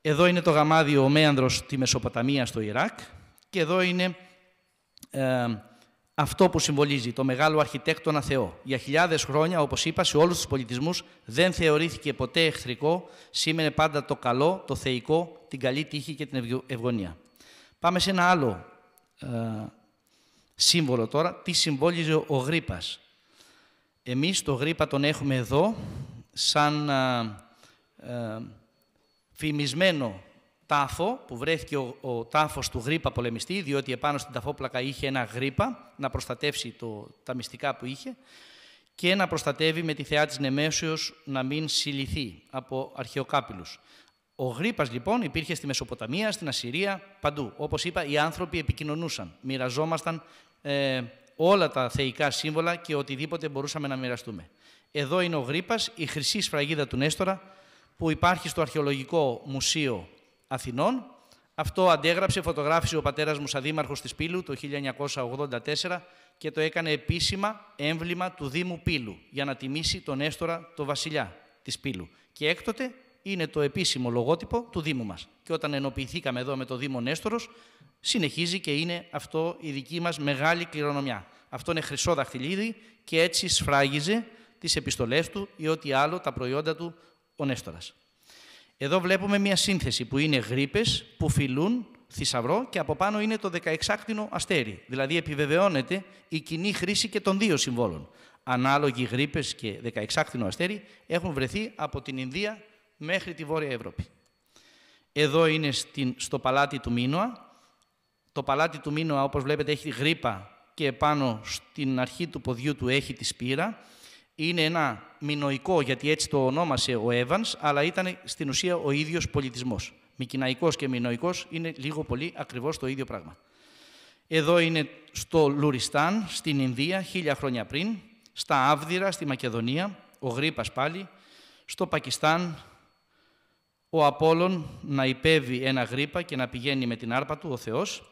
Εδώ είναι το γαμάδιο ο Μέανδρος στη Μεσοποταμία στο Ιράκ και εδώ είναι ε, αυτό που συμβολίζει το μεγάλο αρχιτέκτονα Θεό. Για χιλιάδες χρόνια, όπως είπα, σε όλους τους πολιτισμούς δεν θεωρήθηκε ποτέ εχθρικό, σήμαινε πάντα το καλό, το θεϊκό, την καλή τύχη και την ευγωνία. Πάμε σε ένα άλλο ε, σύμβολο τώρα. Τι συμβόλιζε ο γρήπας. Εμείς το γρήπα τον έχουμε εδώ σαν ε, ε, φημισμένο τάφο που βρέθηκε ο, ο τάφος του γρήπα πολεμιστή, διότι επάνω στην ταφόπλακα είχε ένα γρήπα να προστατεύσει τα μυστικά που είχε και να προστατεύει με τη θεά της Νεμέσιος να μην συλληθεί από αρχαιοκάπηλους. Ο γρήπας λοιπόν υπήρχε στη Μεσοποταμία, στην Ασυρία, παντού. Όπως είπα, οι άνθρωποι επικοινωνούσαν, μοιραζόμασταν ε, όλα τα θεϊκά σύμβολα και οτιδήποτε μπορούσαμε να μοιραστούμε. Εδώ είναι ο γρήπας, η χρυσή σφραγίδα του Νέστορα, που υπάρχει στο Αρχαιολογικό Μουσείο Αθηνών. Αυτό αντέγραψε, φωτογράφησε ο πατέρας μου σαν δήμαρχος της Πύλου το 1984 και το έκανε επίσημα έμβλημα του Δήμου Πύλου για να τιμήσει τον Νέστορα, το βασιλιά της Πύλου. Και έκτοτε είναι το επίσημο λογότυπο του Δήμου μας. Και όταν ενοποιηθήκαμε εδώ με το Δήμο Νέστορος, συνεχίζει και είναι αυτό η δική μας μεγάλη κληρονομιά. Αυτό είναι χρυσό δαχτυλίδι και έτσι σφράγιζε τις επιστολές του ή ό,τι άλλο τα προϊόντα του ο Νέστορας. Εδώ βλέπουμε μια σύνθεση που είναι γρήπες που φυλούν θησαυρό και από πάνω είναι το 16 αστέρι. Δηλαδή επιβεβαιώνεται η κοινή χρήση και των δύο συμβόλων. Ανάλογοι γρήπες και 16 αστέρι έχουν βρεθεί από την Ινδία μέχρι τη Βόρεια Ευρώπη. Εδώ είναι στην, στο παλάτι του Μίνωα. Το παλάτι του Μίνωα, όπως βλέπετε, έχει γρήπα και επάνω στην αρχή του ποδιού του έχει τη σπήρα. Είναι ένα μινοϊκό, γιατί έτσι το ονόμασε ο Εβανς, αλλά ήταν στην ουσία ο ίδιος πολιτισμός. Μικυναϊκός και μινοϊκός είναι λίγο πολύ ακριβώς το ίδιο πράγμα. Εδώ είναι στο Λουριστάν, στην Ινδία, χίλια χρόνια πριν, στα Άβδυρα, στη Μακεδονία, ο Γρήπας πάλι, στο Πακιστάν, ο Απόλλων να υπέβει ένα γρήπα και να πηγαίνει με την άρπα του ο Θεός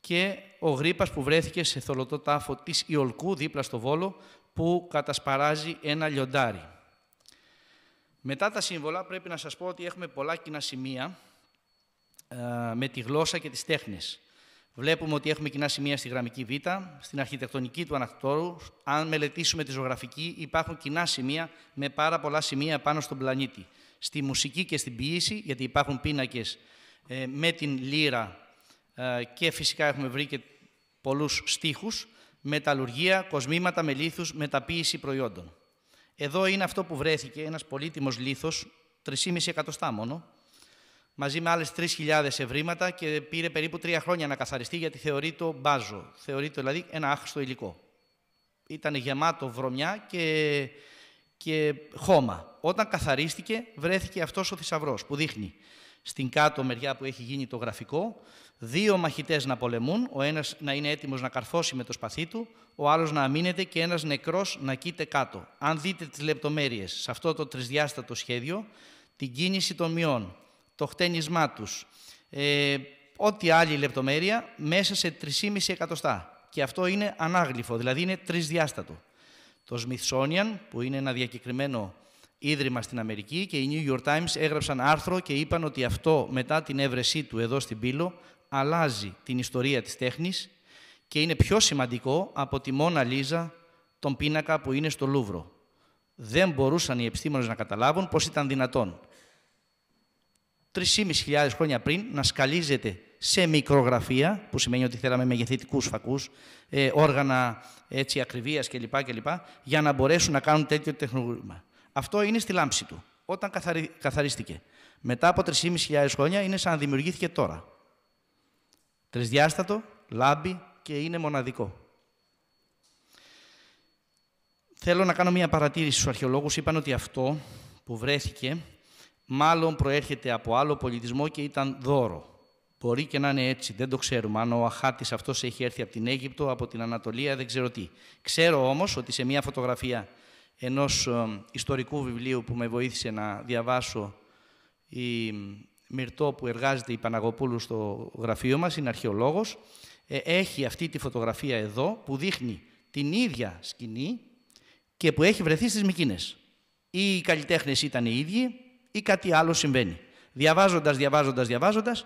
και ο γρήπας που βρέθηκε σε θολωτό τάφο της Ιολκού δίπλα στο Βόλο που κατασπαράζει ένα λιοντάρι. Μετά τα σύμβολα πρέπει να σας πω ότι έχουμε πολλά κοινά σημεία ε, με τη γλώσσα και τις τέχνες. Βλέπουμε ότι έχουμε κοινά σημεία στη γραμμική β, στην αρχιτεκτονική του ανακτόρου. Αν μελετήσουμε τη ζωγραφική, υπάρχουν κοινά σημεία με πάρα πολλά σημεία πάνω στον πλανήτη στη μουσική και στην ποιήση, γιατί υπάρχουν πίνακες ε, με την λύρα ε, και φυσικά έχουμε βρει και πολλούς στίχους, μεταλλουργία, κοσμήματα με λίθους, μεταποίηση προϊόντων. Εδώ είναι αυτό που βρέθηκε, ένας πολύτιμος λίθος, 3,5 εκατοστά μόνο, μαζί με άλλες 3.000 ευρήματα και πήρε περίπου τρία χρόνια να καθαριστεί γιατί θεωρεί το μπάζο, θεωρεί το δηλαδή ένα άχρηστο υλικό. Ήταν γεμάτο βρωμιά και και χώμα. Όταν καθαρίστηκε, βρέθηκε αυτός ο θησαυρός που δείχνει στην κάτω μεριά που έχει γίνει το γραφικό, δύο μαχητές να πολεμούν, ο ένας να είναι έτοιμος να καρφώσει με το σπαθί του, ο άλλος να αμήνεται και ένας νεκρός να κείται κάτω. Αν δείτε τις λεπτομέρειες σε αυτό το τρισδιάστατο σχέδιο, την κίνηση των μειών, το χτένισμά τους, ε, ό,τι άλλη λεπτομέρεια, μέσα σε 3,5 εκατοστά. Και αυτό είναι ανάγλυφο, δηλαδή είναι τρισδιάστατο το Smithsonian, που είναι ένα διακεκριμένο ίδρυμα στην Αμερική, και οι New York Times έγραψαν άρθρο και είπαν ότι αυτό μετά την έβρεσή του εδώ στην Πύλο αλλάζει την ιστορία της τέχνης και είναι πιο σημαντικό από τη Μόνα Λίζα, τον πίνακα που είναι στο Λούβρο. Δεν μπορούσαν οι επιστήμονες να καταλάβουν πώς ήταν δυνατόν. 3.500 χρόνια πριν να σκαλίζεται σε μικρογραφία, που σημαίνει ότι θέλαμε μεγεθυντικούς φακούς, ε, όργανα έτσι ακριβίας κλπ, κλπ. για να μπορέσουν να κάνουν τέτοιο τεχνολογία. Αυτό είναι στη λάμψη του, όταν καθαρι, καθαρίστηκε. Μετά από 3.500 χρόνια είναι σαν να δημιουργήθηκε τώρα. Τρισδιάστατο, λάμπει και είναι μοναδικό. Θέλω να κάνω μια παρατήρηση στους αρχαιολόγους. Είπαν ότι αυτό που βρέθηκε μάλλον προέρχεται από άλλο πολιτισμό και ήταν δώρο. Μπορεί και να είναι έτσι, δεν το ξέρουμε. Αν ο Αχάτης αυτός έχει έρθει από την Αίγυπτο, από την Ανατολία, δεν ξέρω τι. Ξέρω όμως ότι σε μια φωτογραφία ενός ε, ιστορικού βιβλίου που με βοήθησε να διαβάσω η Μυρτό που εργάζεται η Παναγοπούλου στο γραφείο μας, είναι αρχαιολόγος, ε, έχει αυτή τη φωτογραφία εδώ που δείχνει την ίδια σκηνή και που έχει βρεθεί στις Μικίνες. Ή οι καλλιτέχνες ήταν οι ίδιοι ή κάτι άλλο συμβαίνει. Διαβάζοντας, διαβάζοντας, διαβάζοντας,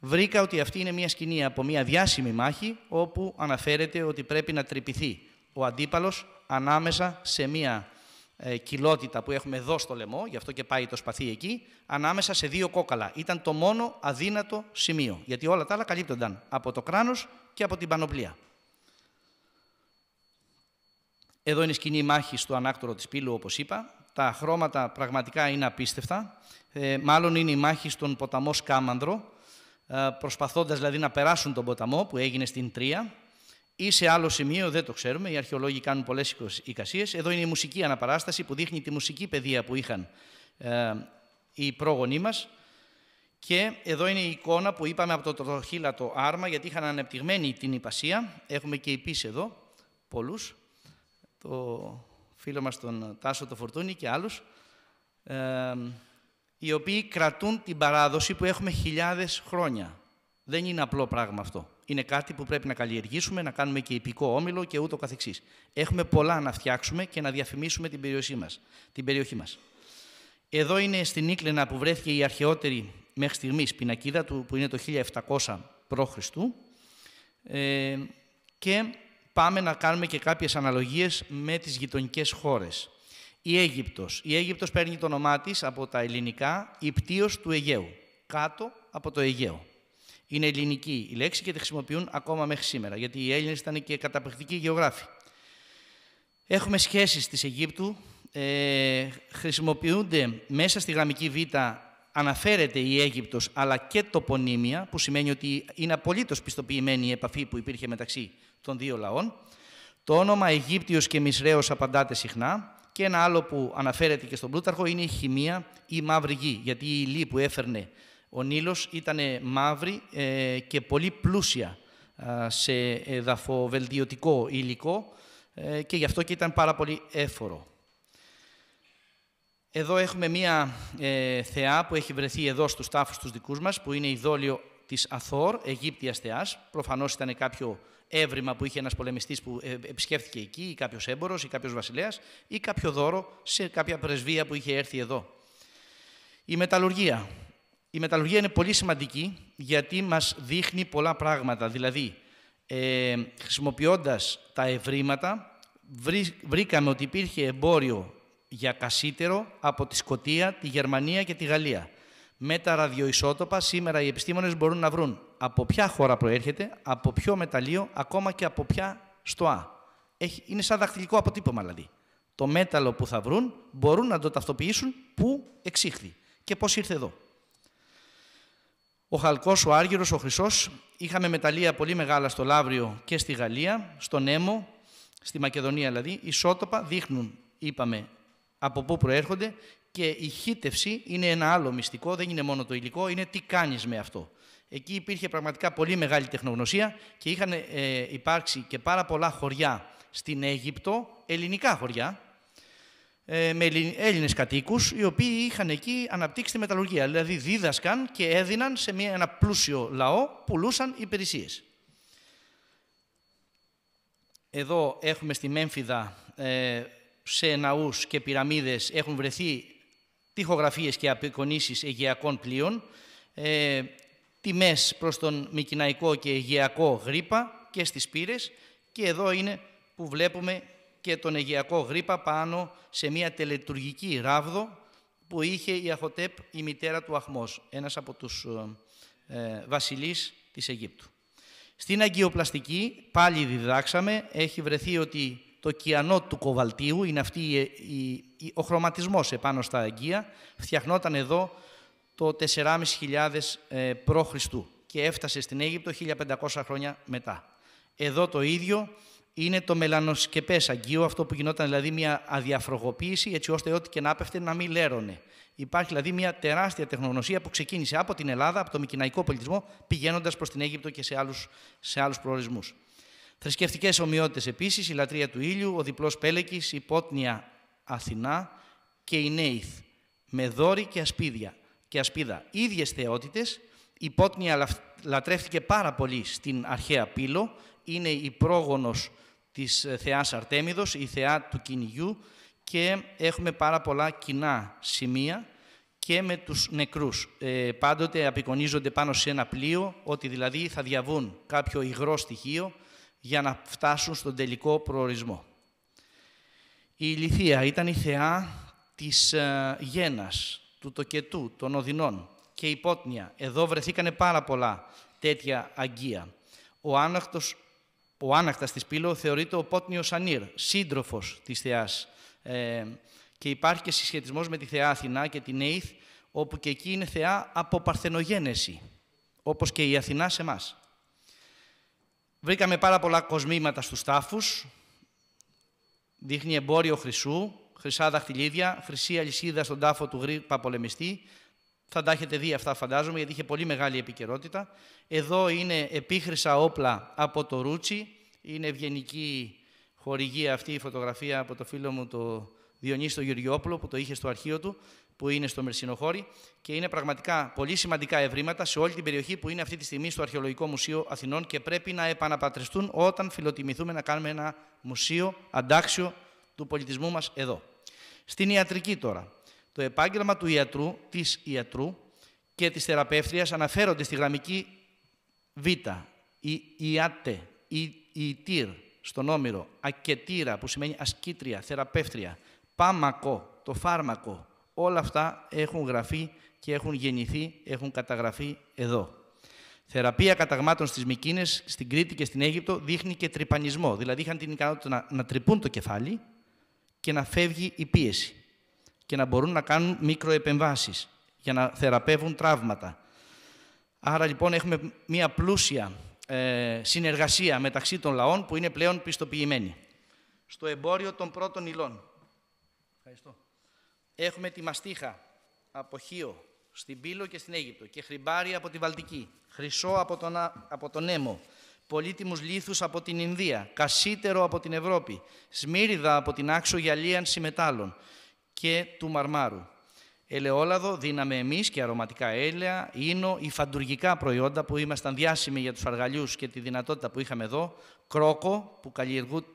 βρήκα ότι αυτή είναι μια σκηνή από μια διάσημη μάχη όπου αναφέρεται ότι πρέπει να τρυπηθεί ο αντίπαλος ανάμεσα σε μια ε, κοιλότητα που έχουμε εδώ στο λαιμό, γι' αυτό και πάει το σπαθί εκεί, ανάμεσα σε δύο κόκαλα. Ήταν το μόνο αδύνατο σημείο, γιατί όλα τα άλλα καλύπτονταν από το κράνος και από την πανοπλία. Εδώ είναι η σκηνή μάχη στο ανάκτορο της πύλου, όπως είπα. Τα χρώματα πραγματικά είναι απίστευτα. Ε, μάλλον είναι η μάχη στον ποταμό Σκάμανδρο, ε, προσπαθώντας δηλαδή να περάσουν τον ποταμό που έγινε στην Τρία ή σε άλλο σημείο, δεν το ξέρουμε, οι αρχαιολόγοι κάνουν πολλές εικασίες. Εδώ είναι η μουσική αναπαράσταση που δείχνει τη μουσική παιδεία που είχαν ε, οι πρόγονοί μας και εδώ είναι η εικόνα που είπαμε από το τροχύλατο άρμα γιατί είχαν ανεπτυγμένη την υπασία. Έχουμε και υπείς εδώ, πολλούς, το φίλο μας τον Τάσο το Φορτούνη και άλλους. Ε, οι οποίοι κρατούν την παράδοση που έχουμε χιλιάδες χρόνια. Δεν είναι απλό πράγμα αυτό. Είναι κάτι που πρέπει να καλλιεργήσουμε, να κάνουμε και υπηκό όμιλο και ούτω καθεξής. Έχουμε πολλά να φτιάξουμε και να διαφημίσουμε την περιοχή μας. Την περιοχή μας. Εδώ είναι στην Ήκλενα που βρέθηκε η αρχαιότερη μέχρι στιγμής πινακίδα του, που είναι το 1700 π.Χ. Ε, και πάμε να κάνουμε και κάποιες αναλογίες με τις γειτονικές χώρες. Η Αίγυπτος. Η Αίγυπτος παίρνει το όνομά της από τα ελληνικά «Υπτίος του Αιγαίου», κάτω από το Αιγαίο. Είναι ελληνική η λέξη και τη χρησιμοποιούν ακόμα μέχρι σήμερα, γιατί οι Έλληνες ήταν και καταπληκτικοί γεωγράφοι. Έχουμε σχέσεις της Αιγύπτου, ε, χρησιμοποιούνται μέσα στη γραμμική β αναφέρεται η Αίγυπτος αλλά και τοπονύμια, που σημαίνει ότι είναι απολύτως πιστοποιημένη η επαφή που υπήρχε μεταξύ των δύο λαών. Το όνομα Αιγύπτιος και Μισραίος απαντάται συχνά. Και ένα άλλο που αναφέρεται και στον Πλούταρχο είναι η χημεία ή η μαύρη γη, γιατί η ύλη που έφερνε ο Νείλο ήταν ε, μαύρη ε, και πολύ πλούσια ε, σε εδαφοβελτιωτικό υλικό και γι' αυτό και ήταν πάρα πολύ έφορο. Εδώ έχουμε μία ε, θεά που έχει βρεθεί εδώ στους τάφους τους δικούς μας, που είναι η Δόλιο της Αθόρ, Αιγύπτιας θεάς. Προφανώς ήταν κάποιο έβριμα που είχε ένας πολεμιστής που ε, επισκέφθηκε εκεί ή κάποιος έμπορος ή κάποιος βασιλέας ή κάποιο δώρο σε κάποια πρεσβεία που είχε έρθει εδώ. Η μεταλλουργία. Η μεταλλουργία είναι πολύ σημαντική γιατί μας δείχνει πολλά πράγματα. Δηλαδή, ε, τα ευρήματα, βρήκαμε ότι υπήρχε εμπόριο για κασίτερο από τη Σκοτία, τη Γερμανία και τη Γαλλία με τα ραδιοϊσότοπα σήμερα οι επιστήμονες μπορούν να βρουν από ποια χώρα προέρχεται, από ποιο μεταλλείο, ακόμα και από ποια στοά. Έχει, είναι σαν δαχτυλικό αποτύπωμα δηλαδή. Το μέταλλο που θα βρουν μπορούν να το ταυτοποιήσουν πού εξήχθη και πώς ήρθε εδώ. Ο Χαλκός, ο Άργυρος, ο Χρυσός, είχαμε μεταλλεία πολύ μεγάλα στο Λαύριο και στη Γαλλία, στον Έμο, στη Μακεδονία δηλαδή, ισότοπα δείχνουν, είπαμε, από πού προέρχονται και η χύτευση είναι ένα άλλο μυστικό, δεν είναι μόνο το υλικό, είναι τι κάνεις με αυτό. Εκεί υπήρχε πραγματικά πολύ μεγάλη τεχνογνωσία και είχαν ε, υπάρξει και πάρα πολλά χωριά στην Αίγυπτο, ελληνικά χωριά, ε, με Έλληνες κατοίκους, οι οποίοι είχαν εκεί αναπτύξει τη μεταλλουργία. Δηλαδή δίδασκαν και έδιναν σε ένα πλούσιο λαό, πουλούσαν υπηρεσίες. Εδώ έχουμε στη Μέμφυδα ε, σε ναούς και πυραμίδες έχουν βρεθεί Τυχογραφίες και απεικονίσεις αιγαιακών πλοίων, ε, τιμές προς τον Μικυναϊκό και Αιγαιακό γρήπα και στις πύρες και εδώ είναι που βλέπουμε και τον Αιγαιακό γρήπα πάνω σε μια τελετουργική ράβδο που είχε η Αχοτέπ, η μητέρα του Αχμός, ένας από τους ε, ε βασιλείς της Αιγύπτου. Στην αγκιοπλαστική πάλι διδάξαμε, έχει βρεθεί ότι το κιανό του κοβαλτίου, είναι αυτή η, η, η, ο χρωματισμός επάνω στα αγγεία, φτιαχνόταν εδώ το 4.500 ε, π.Χ. και έφτασε στην Αίγυπτο 1.500 χρόνια μετά. Εδώ το ίδιο είναι το μελανοσκεπές αγγείο, αυτό που γινόταν δηλαδή μια αδιαφρογοποίηση, έτσι ώστε ό,τι και να έπεφτε να μην λέρωνε. Υπάρχει δηλαδή μια τεράστια τεχνογνωσία που ξεκίνησε από την Ελλάδα, από το μικυναϊκό πολιτισμό, πηγαίνοντας προς την Αίγυπτο και σε άλλους, σε άλλους προορισμούς. Θρησκευτικές ομοιότητες επίσης, η λατρεία του ήλιου, ο διπλός πέλεκης, η πότνια Αθηνά και η Νέιθ, με δόρη και, ασπίδια, και ασπίδα. Ίδιες θεότητες, η πότνια λατρεύτηκε πάρα πολύ στην αρχαία Πύλο, είναι η πρόγονος της ε, θεάς Αρτέμιδος, η θεά του κυνηγιού και έχουμε πάρα πολλά κοινά σημεία και με τους νεκρούς. Ε, πάντοτε απεικονίζονται πάνω σε ένα πλοίο, ότι δηλαδή θα διαβούν κάποιο υγρό στοιχείο, για να φτάσουν στον τελικό προορισμό. Η Λυθία ήταν η θεά της ε, γένας, του τοκετού, των οδυνών και η Πότνια. Εδώ βρεθήκανε πάρα πολλά τέτοια αγκία. Ο άναχτος, ο άναχτας της Πύλο θεωρείται ο Πότνιος Ανίρ, σύντροφος της θεάς. Ε, και υπάρχει και συσχετισμός με τη θεά Αθηνά και την Αίθ, όπου και εκεί είναι θεά από παρθενογένεση, όπως και η Αθηνά σε εμάς. Βρήκαμε πάρα πολλά κοσμήματα στους τάφους. Δείχνει εμπόριο χρυσού, χρυσά δαχτυλίδια, χρυσή αλυσίδα στον τάφο του Γρήπα πολεμιστή. Θα τα έχετε δει αυτά φαντάζομαι, γιατί είχε πολύ μεγάλη επικαιρότητα. Εδώ είναι επίχρυσα όπλα από το Ρούτσι. Είναι ευγενική χορηγία αυτή η φωτογραφία από το φίλο μου το Διονύστο Γεωργιόπουλο που το είχε στο αρχείο του που είναι στο Μερσινοχώρι και είναι πραγματικά πολύ σημαντικά ευρήματα σε όλη την περιοχή που είναι αυτή τη στιγμή στο Αρχαιολογικό Μουσείο Αθηνών και πρέπει να επαναπατριστούν όταν φιλοτιμηθούμε να κάνουμε ένα μουσείο αντάξιο του πολιτισμού μας εδώ. Στην ιατρική τώρα. Το επάγγελμα του ιατρού, της ιατρού και της θεραπεύτριας αναφέρονται στη γραμμική Β, η ιάτε, η Τύρ στον Όμηρο, ακετήρα που σημαίνει ασκήτρια, θεραπεύτρια, πάμακο, το φάρμακο, Όλα αυτά έχουν γραφεί και έχουν γεννηθεί, έχουν καταγραφεί εδώ. Θεραπεία καταγμάτων στις Μικίνες, στην Κρήτη και στην Αίγυπτο δείχνει και τρυπανισμό. Δηλαδή είχαν την ικανότητα να, τρυπούν το κεφάλι και να φεύγει η πίεση και να μπορούν να κάνουν μικροεπεμβάσεις για να θεραπεύουν τραύματα. Άρα λοιπόν έχουμε μία πλούσια ε, συνεργασία μεταξύ των λαών που είναι πλέον πιστοποιημένη. Στο εμπόριο των πρώτων υλών. Ευχαριστώ. Έχουμε τη μαστίχα από Χίο, στην Πύλο και στην Αίγυπτο και χρυμπάρι από τη Βαλτική, χρυσό από τον, από τον Έμο, πολύτιμους λίθους από την Ινδία, κασίτερο από την Ευρώπη, σμύριδα από την άξο γυαλίανση μετάλλων και του μαρμάρου. Ελαιόλαδο δίναμε εμείς και αρωματικά έλαια, ίνο, υφαντουργικά προϊόντα που ήμασταν διάσημοι για τους αργαλιούς και τη δυνατότητα που είχαμε εδώ, κρόκο που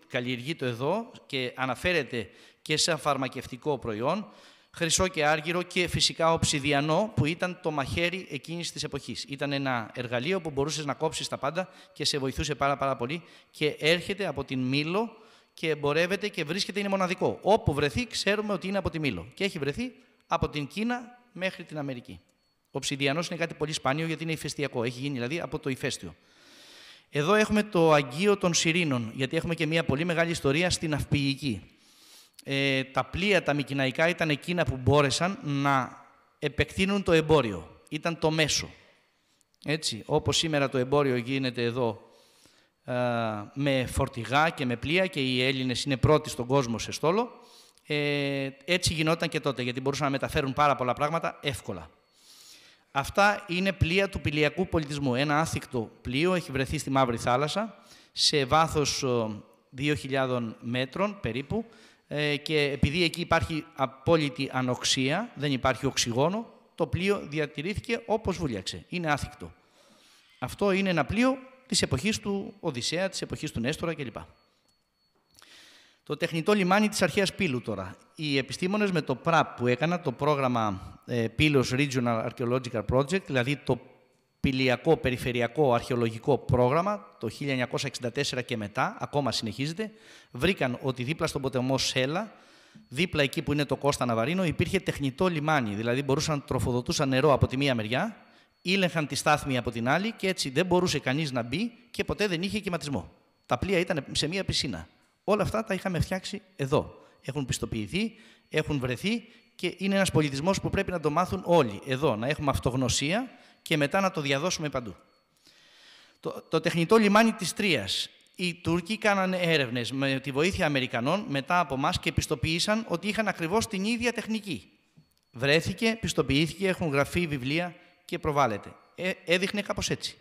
καλλιεργείται εδώ και αναφέρεται και σε φαρμακευτικό προϊόν, χρυσό και άργυρο και φυσικά οψιδιανό που ήταν το μαχαίρι εκείνης της εποχής. Ήταν ένα εργαλείο που μπορούσες να κόψεις τα πάντα και σε βοηθούσε πάρα πάρα πολύ και έρχεται από την Μήλο και εμπορεύεται και βρίσκεται, είναι μοναδικό. Όπου βρεθεί ξέρουμε ότι είναι από τη Μήλο και έχει βρεθεί από την Κίνα μέχρι την Αμερική. Ο ψιδιανό είναι κάτι πολύ σπάνιο γιατί είναι ηφαιστειακό, έχει γίνει δηλαδή από το ηφαίστειο. Εδώ έχουμε το Αγγείο των Σιρήνων, γιατί έχουμε και μια πολύ μεγάλη ιστορία στην Αυπηγική. Ε, τα πλοία τα μικυναϊκά ήταν εκείνα που μπόρεσαν να επεκτείνουν το εμπόριο. Ήταν το μέσο. Έτσι, όπως σήμερα το εμπόριο γίνεται εδώ με φορτηγά και με πλοία και οι Έλληνες είναι πρώτοι στον κόσμο σε στόλο, ε, έτσι γινόταν και τότε, γιατί μπορούσαν να μεταφέρουν πάρα πολλά πράγματα εύκολα. Αυτά είναι πλοία του πηλιακού πολιτισμού. Ένα άθικτο πλοίο έχει βρεθεί στη Μαύρη Θάλασσα σε βάθος 2.000 μέτρων περίπου ε, και επειδή εκεί υπάρχει απόλυτη ανοξία, δεν υπάρχει οξυγόνο, το πλοίο διατηρήθηκε όπως βούλιαξε. Είναι άθικτο. Αυτό είναι ένα πλοίο της εποχής του Οδυσσέα, της εποχής του Νέστορα κλπ. Το τεχνητό λιμάνι της αρχαίας Πύλου τώρα. Οι επιστήμονες με το ΠΡΑΠ που έκανα, το πρόγραμμα ε, Πύλος Regional Archaeological Project, δηλαδή το πηλιακό περιφερειακό αρχαιολογικό πρόγραμμα το 1964 και μετά, ακόμα συνεχίζεται, βρήκαν ότι δίπλα στον ποτεμό Σέλα, δίπλα εκεί που είναι το Κώστα Ναβαρίνο, υπήρχε τεχνητό λιμάνι. Δηλαδή μπορούσαν να τροφοδοτούσαν νερό από τη μία μεριά, ήλεγχαν τη στάθμη από την άλλη και έτσι δεν μπορούσε κανείς να μπει και ποτέ δεν είχε κυματισμό. Τα πλοία ήταν σε μία πισίνα. Όλα αυτά τα είχαμε φτιάξει εδώ. Έχουν πιστοποιηθεί, έχουν βρεθεί και είναι ένας πολιτισμός που πρέπει να το μάθουν όλοι εδώ. Να έχουμε αυτογνωσία και μετά να το διαδώσουμε παντού. Το, το τεχνητό λιμάνι της Τρίας. Οι Τούρκοι κάνανε έρευνες με τη βοήθεια Αμερικανών μετά από εμά και πιστοποίησαν ότι είχαν ακριβώς την ίδια τεχνική. Βρέθηκε, πιστοποιήθηκε, έχουν γραφεί βιβλία και προβάλλεται. Ε, έδειχνε κάπως έτσι.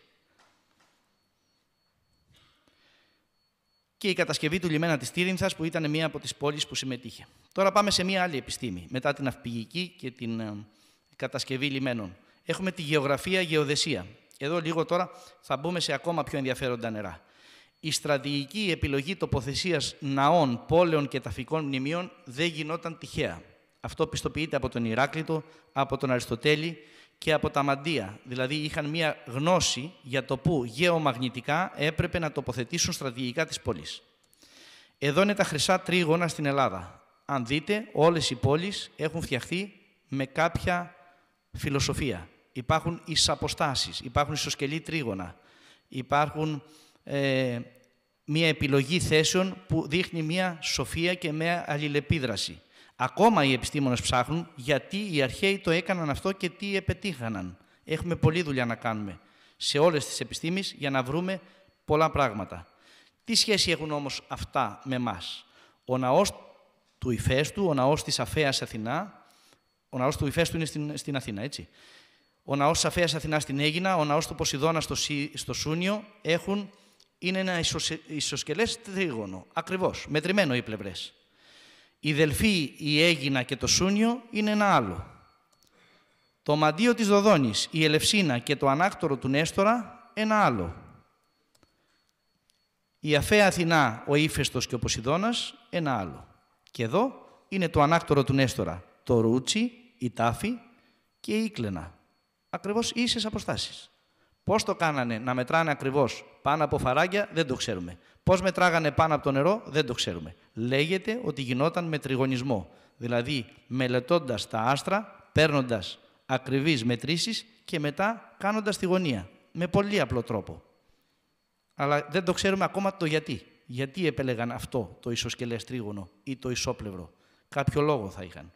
και η κατασκευή του λιμένα της Τύρινθας που ήταν μία από τις πόλεις που συμμετείχε. Τώρα πάμε σε μία άλλη επιστήμη, μετά την αυπηγική και την ε, κατασκευή λιμένων έχουμε τη γεωγραφία, γεωδεσία. Εδώ λίγο τώρα θα μπούμε σε ακόμα πιο ενδιαφέροντα νερά. Η στρατηγική επιλογή τοποθεσίας ναών, πόλεων και ταφικών μνημείων δεν γινόταν τυχαία. Αυτό πιστοποιείται από τον Ηράκλειτο, από τον Αριστοτέλη και από τα Μαντία. Δηλαδή είχαν μία γνώση για το πού γεωμαγνητικά έπρεπε να τοποθετήσουν στρατηγικά τις πόλεις. Εδώ είναι τα χρυσά τρίγωνα στην Ελλάδα. Αν δείτε, όλες οι πόλεις έχουν φτιαχθεί με κάποια φιλοσοφία υπάρχουν εισαποστάσεις, υπάρχουν ισοσκελή τρίγωνα, υπάρχουν ε, μία επιλογή θέσεων που δείχνει μία σοφία και μία αλληλεπίδραση. Ακόμα οι επιστήμονες ψάχνουν γιατί οι αρχαίοι το έκαναν αυτό και τι επετύχαναν. Έχουμε πολλή δουλειά να κάνουμε σε όλες τις επιστήμες για να βρούμε πολλά πράγματα. Τι σχέση έχουν όμως αυτά με μας. Ο ναός του Ιφέστου, ο ναός της Αφέας Αθηνά, ο ναός του Ιφέστου είναι στην, στην Αθήνα, έτσι ο ναός Σαφέας Αθηνάς στην Έγινα, ο ναός του Ποσειδώνα στο, Σι, στο Σούνιο έχουν, είναι ένα ισοσκελές τρίγωνο. Ακριβώς, μετρημένο οι πλευρές. Η Δελφή, η Έγινα και το Σούνιο είναι ένα άλλο. Το μαντίο της Δοδόνης, η Ελευσίνα και το ανάκτορο του Νέστορα, ένα άλλο. Η αφέ Αθηνά, ο Ήφαιστος και ο Ποσειδώνας, ένα άλλο. Και εδώ είναι το ανάκτορο του Νέστορα, το Ρούτσι, η Τάφη και η Ήκλενα ακριβώ ίσες αποστάσεις. Πώς το κάνανε να μετράνε ακριβώς πάνω από φαράγγια, δεν το ξέρουμε. Πώς μετράγανε πάνω από το νερό, δεν το ξέρουμε. Λέγεται ότι γινόταν με τριγωνισμό. Δηλαδή, μελετώντας τα άστρα, παίρνοντας ακριβείς μετρήσεις και μετά κάνοντας τη γωνία. Με πολύ απλό τρόπο. Αλλά δεν το ξέρουμε ακόμα το γιατί. Γιατί επέλεγαν αυτό το ισοσκελές τρίγωνο ή το ισόπλευρο. Κάποιο λόγο θα είχαν.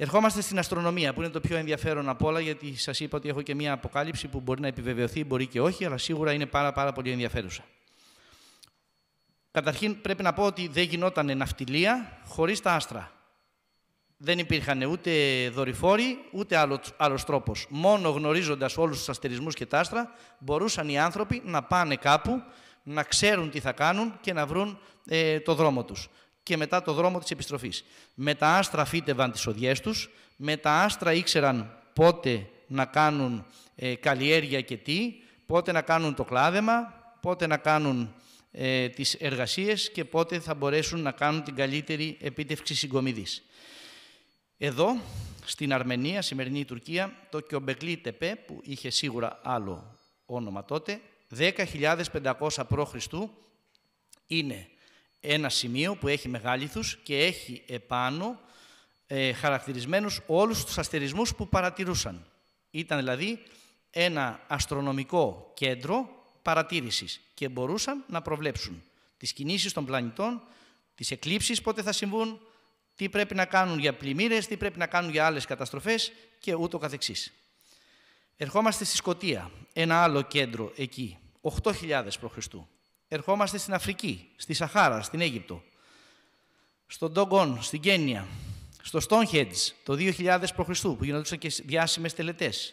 Ερχόμαστε στην αστρονομία, που είναι το πιο ενδιαφέρον απ' όλα, γιατί σας είπα ότι έχω και μία αποκάλυψη που μπορεί να επιβεβαιωθεί, μπορεί και όχι, αλλά σίγουρα είναι πάρα, πάρα πολύ ενδιαφέρουσα. Καταρχήν πρέπει να πω ότι δεν γινόταν ναυτιλία χωρίς τα άστρα. Δεν υπήρχαν ούτε δορυφόροι, ούτε άλλος τρόπος. Μόνο γνωρίζοντας όλους τους αστερισμούς και τα άστρα, μπορούσαν οι άνθρωποι να πάνε κάπου, να ξέρουν τι θα κάνουν και να βρουν ε, το δρόμο τους και μετά το δρόμο της επιστροφής. Με τα άστρα φύτευαν τις οδιές τους, με τα άστρα ήξεραν πότε να κάνουν ε, καλλιέργεια και τι, πότε να κάνουν το κλάδεμα, πότε να κάνουν ε, τις εργασίες και πότε θα μπορέσουν να κάνουν την καλύτερη επίτευξη συγκομιδής. Εδώ, στην Αρμενία, σημερινή Τουρκία, το Κιομπεκλή Τεπέ, που είχε σίγουρα άλλο όνομα τότε, 10.500 π.Χ. είναι ένα σημείο που έχει μεγάλυθους και έχει επάνω ε, χαρακτηρισμένους όλους τους αστερισμούς που παρατηρούσαν. Ήταν δηλαδή ένα αστρονομικό κέντρο παρατήρησης και μπορούσαν να προβλέψουν τις κινήσεις των πλανητών, τις εκλήψεις πότε θα συμβούν, τι πρέπει να κάνουν για πλημμύρες, τι πρέπει να κάνουν για άλλες καταστροφές και ούτω καθεξής. Ερχόμαστε στη Σκοτία, ένα άλλο κέντρο εκεί, 8.000 π.Χ ερχόμαστε στην Αφρική, στη Σαχάρα, στην Αίγυπτο, στον Ντόγκον, στην Κένια, στο Στόνχεντζ το 2000 π.Χ. που γινόντουσαν και διάσημες τελετές.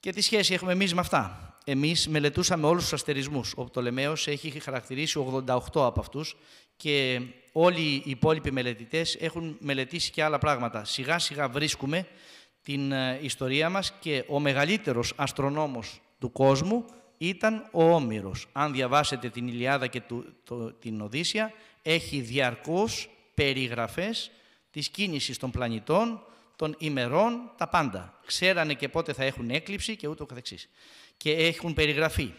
Και τι σχέση έχουμε εμείς με αυτά. Εμείς μελετούσαμε όλους τους αστερισμούς. Ο Πτολεμαίος έχει χαρακτηρίσει 88 από αυτούς και όλοι οι υπόλοιποι μελετητές έχουν μελετήσει και άλλα πράγματα. Σιγά σιγά βρίσκουμε την ε, ιστορία μας και ο μεγαλύτερος αστρονόμος του κόσμου ήταν ο Όμηρος. Αν διαβάσετε την Ιλιάδα και την Οδύσσια, έχει διαρκώς περιγραφές της κίνησης των πλανητών, των ημερών, τα πάντα. Ξέρανε και πότε θα έχουν έκλειψη και ούτω καθεξής. Και έχουν περιγραφεί.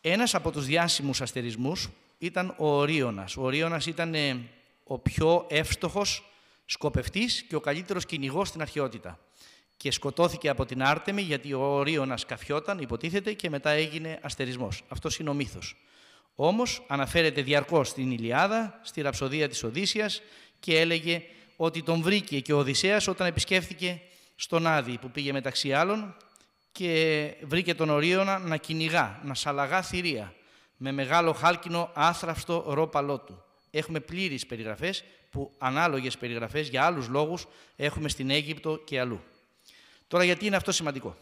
Ένας από τους διάσημους αστερισμούς ήταν ο Ορίωνας. Ο Ορίωνας ήταν ε, ο πιο εύστοχος σκοπευτής και ο καλύτερος κυνηγός στην αρχαιότητα και σκοτώθηκε από την Άρτεμη γιατί ο Ρίωνα καφιόταν, υποτίθεται, και μετά έγινε αστερισμός. Αυτός είναι ο μύθος. Όμως, αναφέρεται διαρκώς στην Ιλιάδα, στη Ραψοδία της Οδύσσιας και έλεγε ότι τον βρήκε και ο Οδυσσέας όταν επισκέφθηκε στον Άδη που πήγε μεταξύ άλλων και βρήκε τον Ορίωνα να κυνηγά, να σαλαγά θηρία με μεγάλο χάλκινο άθραυστο ρόπαλό του. Έχουμε πλήρεις περιγραφές που ανάλογες περιγραφές για άλλους λόγους έχουμε στην Αίγυπτο και αλλού. Τώρα γιατί είναι αυτό σημαντικό.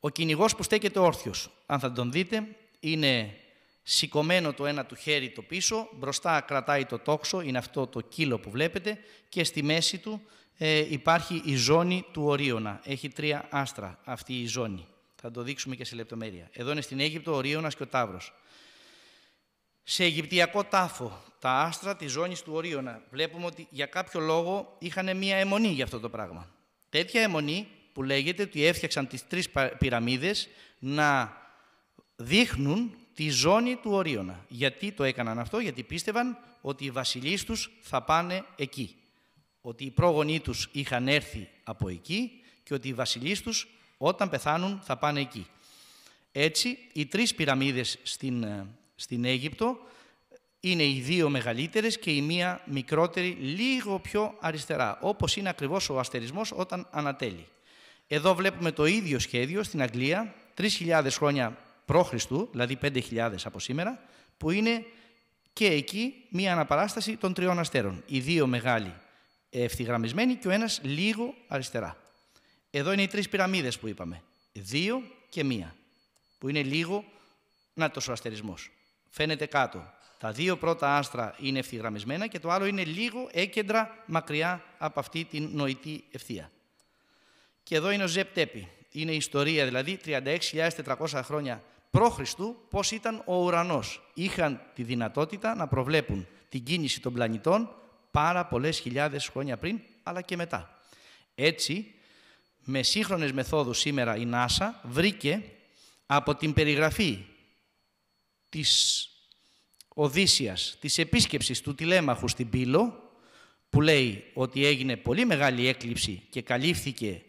Ο κυνηγός που στέκεται όρθιος, αν θα τον δείτε, είναι σηκωμένο το ένα του χέρι το πίσω, μπροστά κρατάει το τόξο, είναι αυτό το κύλο που βλέπετε, και στη μέση του ε, υπάρχει η ζώνη του ορίωνα. Έχει τρία άστρα αυτή η ζώνη. Θα το δείξουμε και σε λεπτομέρεια. Εδώ είναι στην Αίγυπτο ο Ορίωνας και ο Ταύρος. Σε Αιγυπτιακό τάφο, τα άστρα της ζώνης του Ορίωνα, βλέπουμε ότι για κάποιο λόγο είχαν μία αιμονή για αυτό το πράγμα τέτοια αιμονή που λέγεται ότι έφτιαξαν τις τρεις πυραμίδες να δείχνουν τη ζώνη του Ορίωνα. Γιατί το έκαναν αυτό, γιατί πίστευαν ότι οι βασιλείς τους θα πάνε εκεί. Ότι οι πρόγονοί τους είχαν έρθει από εκεί και ότι οι βασιλείς τους όταν πεθάνουν θα πάνε εκεί. Έτσι, οι τρεις πυραμίδες στην, ε, στην Αίγυπτο είναι οι δύο μεγαλύτερες και η μία μικρότερη λίγο πιο αριστερά, όπως είναι ακριβώς ο αστερισμός όταν ανατέλει. Εδώ βλέπουμε το ίδιο σχέδιο στην Αγγλία, 3.000 χρόνια π.Χ., δηλαδή 5.000 από σήμερα, που είναι και εκεί μία αναπαράσταση των τριών αστέρων. Οι δύο μεγάλοι ευθυγραμμισμένοι και ο ένας λίγο αριστερά. Εδώ είναι οι τρεις πυραμίδες που είπαμε. Δύο και μία, που είναι λίγο, να ο αστερισμός. Φαίνεται κάτω, τα δύο πρώτα άστρα είναι ευθυγραμμισμένα και το άλλο είναι λίγο έκεντρα μακριά από αυτή την νοητή ευθεία. Και εδώ είναι ο ζεπτέπι. Είναι η ιστορία δηλαδή 36.400 χρόνια π.Χ. πώς ήταν ο ουρανός. Είχαν τη δυνατότητα να προβλέπουν την κίνηση των πλανητών πάρα πολλές χιλιάδες χρόνια πριν, αλλά και μετά. Έτσι, με σύγχρονες μεθόδους σήμερα η Νάσα βρήκε από την περιγραφή της Οδύσσιας της επίσκεψης του Τηλέμαχου στην Πύλο, που λέει ότι έγινε πολύ μεγάλη έκλειψη και καλύφθηκε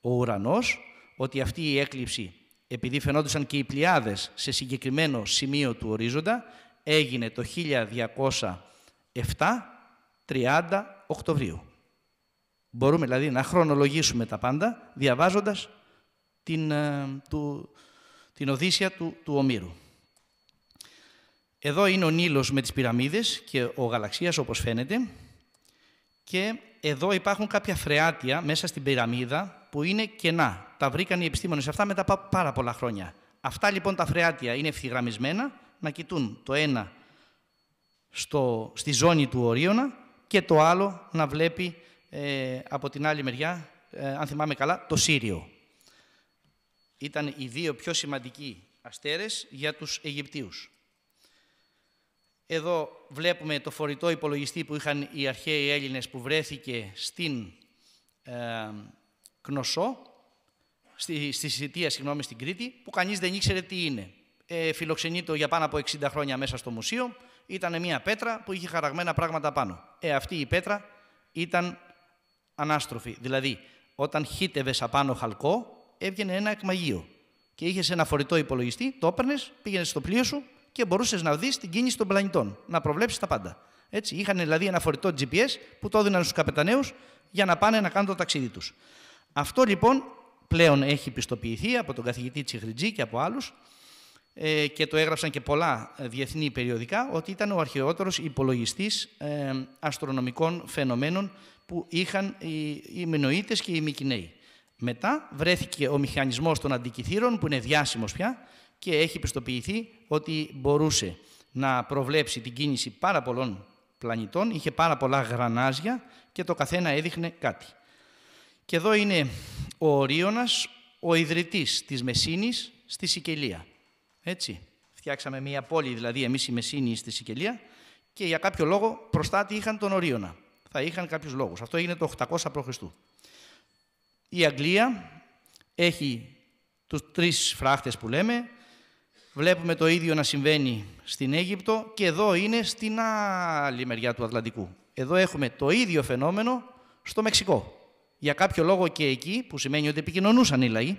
ο ουρανός, ότι αυτή η έκλειψη, επειδή φαινόντουσαν και οι πλιάδες σε συγκεκριμένο σημείο του ορίζοντα, έγινε το 1207 30 Οκτωβρίου. Μπορούμε δηλαδή να χρονολογήσουμε τα πάντα διαβάζοντας την, ε, του, την Οδύσσια του, του Ομήρου. Εδώ είναι ο Νείλος με τις πυραμίδες και ο γαλαξίας όπως φαίνεται. Και εδώ υπάρχουν κάποια φρεάτια μέσα στην πυραμίδα που είναι κενά. Τα βρήκαν οι επιστήμονες αυτά μετά πάρα πολλά χρόνια. Αυτά λοιπόν τα φρεάτια είναι ευθυγραμμισμένα να κοιτούν το ένα στο, στη ζώνη του ορίωνα και το άλλο να βλέπει ε, από την άλλη μεριά, ε, αν θυμάμαι καλά, το Σύριο. Ήταν οι δύο πιο σημαντικοί αστέρες για τους Αιγυπτίους. Εδώ βλέπουμε το φορητό υπολογιστή που είχαν οι αρχαίοι Έλληνες που βρέθηκε στην ε, Κνωσό, στη, στη Σιτία, συγγνώμη, στην Κρήτη, που κανείς δεν ήξερε τι είναι. Ε, φιλοξενείτο για πάνω από 60 χρόνια μέσα στο μουσείο. Ήταν μια πέτρα που είχε χαραγμένα πράγματα πάνω. Ε, αυτή η πέτρα ήταν ανάστροφη. Δηλαδή, όταν χύτευε απάνω χαλκό, έβγαινε ένα εκμαγείο. Και είχες ένα φορητό υπολογιστή, το έπαιρνες, πήγαινες στο πλοίο σου και μπορούσες να δεις την κίνηση των πλανητών, να προβλέψεις τα πάντα. Έτσι, είχαν δηλαδή ένα φορητό GPS που το έδιναν στους καπεταναίους για να πάνε να κάνουν το ταξίδι τους. Αυτό λοιπόν πλέον έχει πιστοποιηθεί από τον καθηγητή Τσιχριτζή και από άλλους ε, και το έγραψαν και πολλά ε, διεθνή περιοδικά ότι ήταν ο αρχαιότερος υπολογιστής ε, αστρονομικών φαινομένων που είχαν οι, οι και οι Μικυναίοι. Μετά βρέθηκε ο μηχανισμός των αντικειθήρων που είναι διάσημος πια και έχει πιστοποιηθεί ότι μπορούσε να προβλέψει την κίνηση πάρα πολλών πλανητών, είχε πάρα πολλά γρανάζια και το καθένα έδειχνε κάτι. Και εδώ είναι ο Ορίωνας, ο ιδρυτής της Μεσίνης στη Σικελία. Έτσι, φτιάξαμε μια πόλη, δηλαδή εμείς η Μεσίνη στη Σικελία και για κάποιο λόγο προστάτη είχαν τον Ορίωνα. Θα είχαν κάποιους λόγους. Αυτό έγινε το 800 π.Χ. Η Αγγλία έχει τους τρεις φράχτες που λέμε, Βλέπουμε το ίδιο να συμβαίνει στην Αίγυπτο και εδώ είναι στην άλλη μεριά του Ατλαντικού. Εδώ έχουμε το ίδιο φαινόμενο στο Μεξικό. Για κάποιο λόγο και εκεί, που σημαίνει ότι επικοινωνούσαν οι λαοί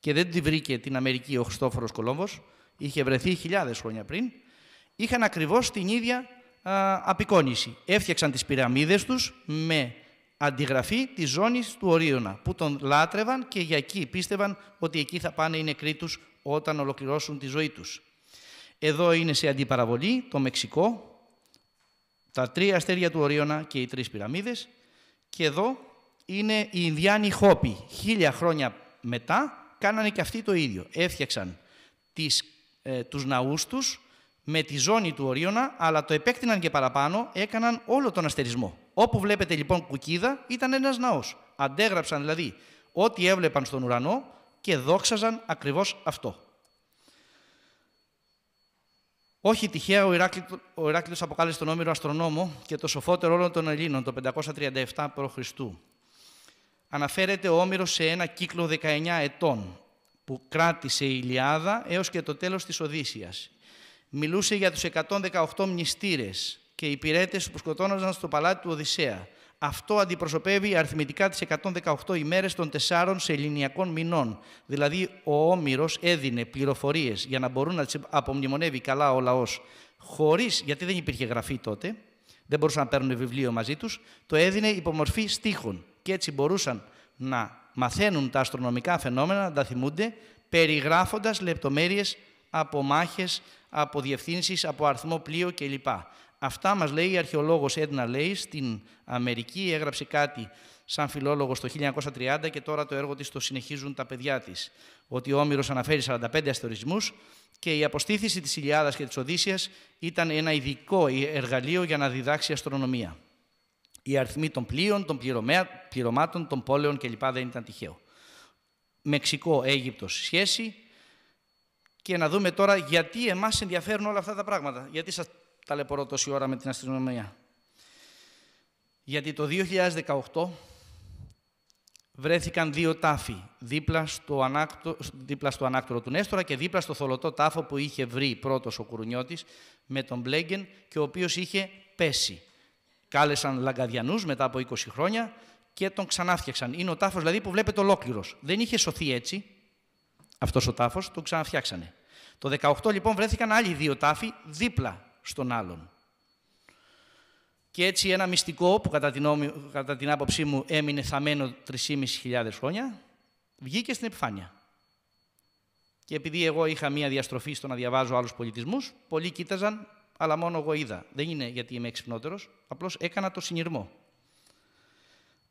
και δεν τη βρήκε την Αμερική ο Χριστόφορος Κολόμβος, είχε βρεθεί χιλιάδες χρόνια πριν, είχαν ακριβώς την ίδια α, απεικόνηση. Έφτιαξαν τις πυραμίδες τους με αντιγραφή της ζώνης του Ορίωνα, που τον λάτρευαν και για εκεί πίστευαν ότι εκεί θα πάνε οι νεκροί τους όταν ολοκληρώσουν τη ζωή τους. Εδώ είναι σε αντιπαραβολή το Μεξικό, τα τρία αστέρια του Ορίωνα και οι τρεις πυραμίδες και εδώ είναι οι Ινδιάνοι Χόποι. Χίλια χρόνια μετά κάνανε και αυτοί το ίδιο. Έφτιαξαν τις, ε, τους ναούς τους με τη ζώνη του Ορίωνα, αλλά το επέκτηναν και παραπάνω, έκαναν όλο τον αστερισμό. Όπου βλέπετε λοιπόν κουκίδα ήταν ένας ναός. Αντέγραψαν δηλαδή ό,τι έβλεπαν στον ουρανό, και δόξαζαν ακριβώς αυτό. Όχι τυχαία ο, Ηράκλειο αποκάλεσε τον Όμηρο αστρονόμο και το σοφότερο όλων των Ελλήνων το 537 π.Χ. Αναφέρεται ο Όμηρος σε ένα κύκλο 19 ετών που κράτησε η Ιλιάδα έως και το τέλος της Οδύσσιας. Μιλούσε για τους 118 μνηστήρες και υπηρέτες που σκοτώνονταν στο παλάτι του Οδυσσέα. Αυτό αντιπροσωπεύει αριθμητικά τις 118 ημέρες των τεσσάρων σεληνιακών μηνών. Δηλαδή, ο Όμηρος έδινε πληροφορίες για να μπορούν να τις απομνημονεύει καλά ο λαός, χωρίς, γιατί δεν υπήρχε γραφή τότε, δεν μπορούσαν να παίρνουν βιβλίο μαζί τους, το έδινε υπομορφή στίχων. Και έτσι μπορούσαν να μαθαίνουν τα αστρονομικά φαινόμενα, να τα θυμούνται, περιγράφοντας λεπτομέρειες από μάχες, από διευθύνσεις, από αριθμό πλοίο κλπ. Αυτά μας λέει η αρχαιολόγος Έντνα Λέι στην Αμερική, έγραψε κάτι σαν φιλόλογος το 1930 και τώρα το έργο της το συνεχίζουν τα παιδιά της. Ότι ο Όμηρος αναφέρει 45 αστερισμούς και η αποστήθηση της Ιλιάδας και της Οδύσσιας ήταν ένα ειδικό εργαλείο για να διδάξει αστρονομία. Οι αριθμοί των πλοίων, των πληρωμάτων, των πόλεων κλπ. δεν ήταν τυχαίο. Μεξικό-Αίγυπτος σχέση, και να δούμε τώρα γιατί εμάς ενδιαφέρουν όλα αυτά τα πράγματα. Γιατί σας ταλαιπωρώ τόση ώρα με την αστυνομία. Γιατί το 2018 βρέθηκαν δύο τάφοι δίπλα στο, ανάκτο, δίπλα στο ανάκτορο του Νέστορα και δίπλα στο θολωτό τάφο που είχε βρει πρώτος ο Κουρουνιώτης με τον Μπλέγκεν και ο οποίος είχε πέσει. Κάλεσαν Λαγκαδιανούς μετά από 20 χρόνια και τον ξανάφτιαξαν. Είναι ο τάφος δηλαδή που βλέπετε ολόκληρος. Δεν είχε σωθεί έτσι αυτός ο τάφος, τον ξαναφτιάξανε. Το 18 λοιπόν βρέθηκαν άλλοι δύο τάφοι δίπλα στον άλλον. Και έτσι ένα μυστικό που κατά την, κατά την άποψή μου έμεινε θαμμένο 3.500 χρόνια, βγήκε στην επιφάνεια. Και επειδή εγώ είχα μία διαστροφή στο να διαβάζω άλλους πολιτισμούς, πολλοί κοίταζαν, αλλά μόνο εγώ είδα. Δεν είναι γιατί είμαι εξυπνότερος, απλώς έκανα το συνειρμό.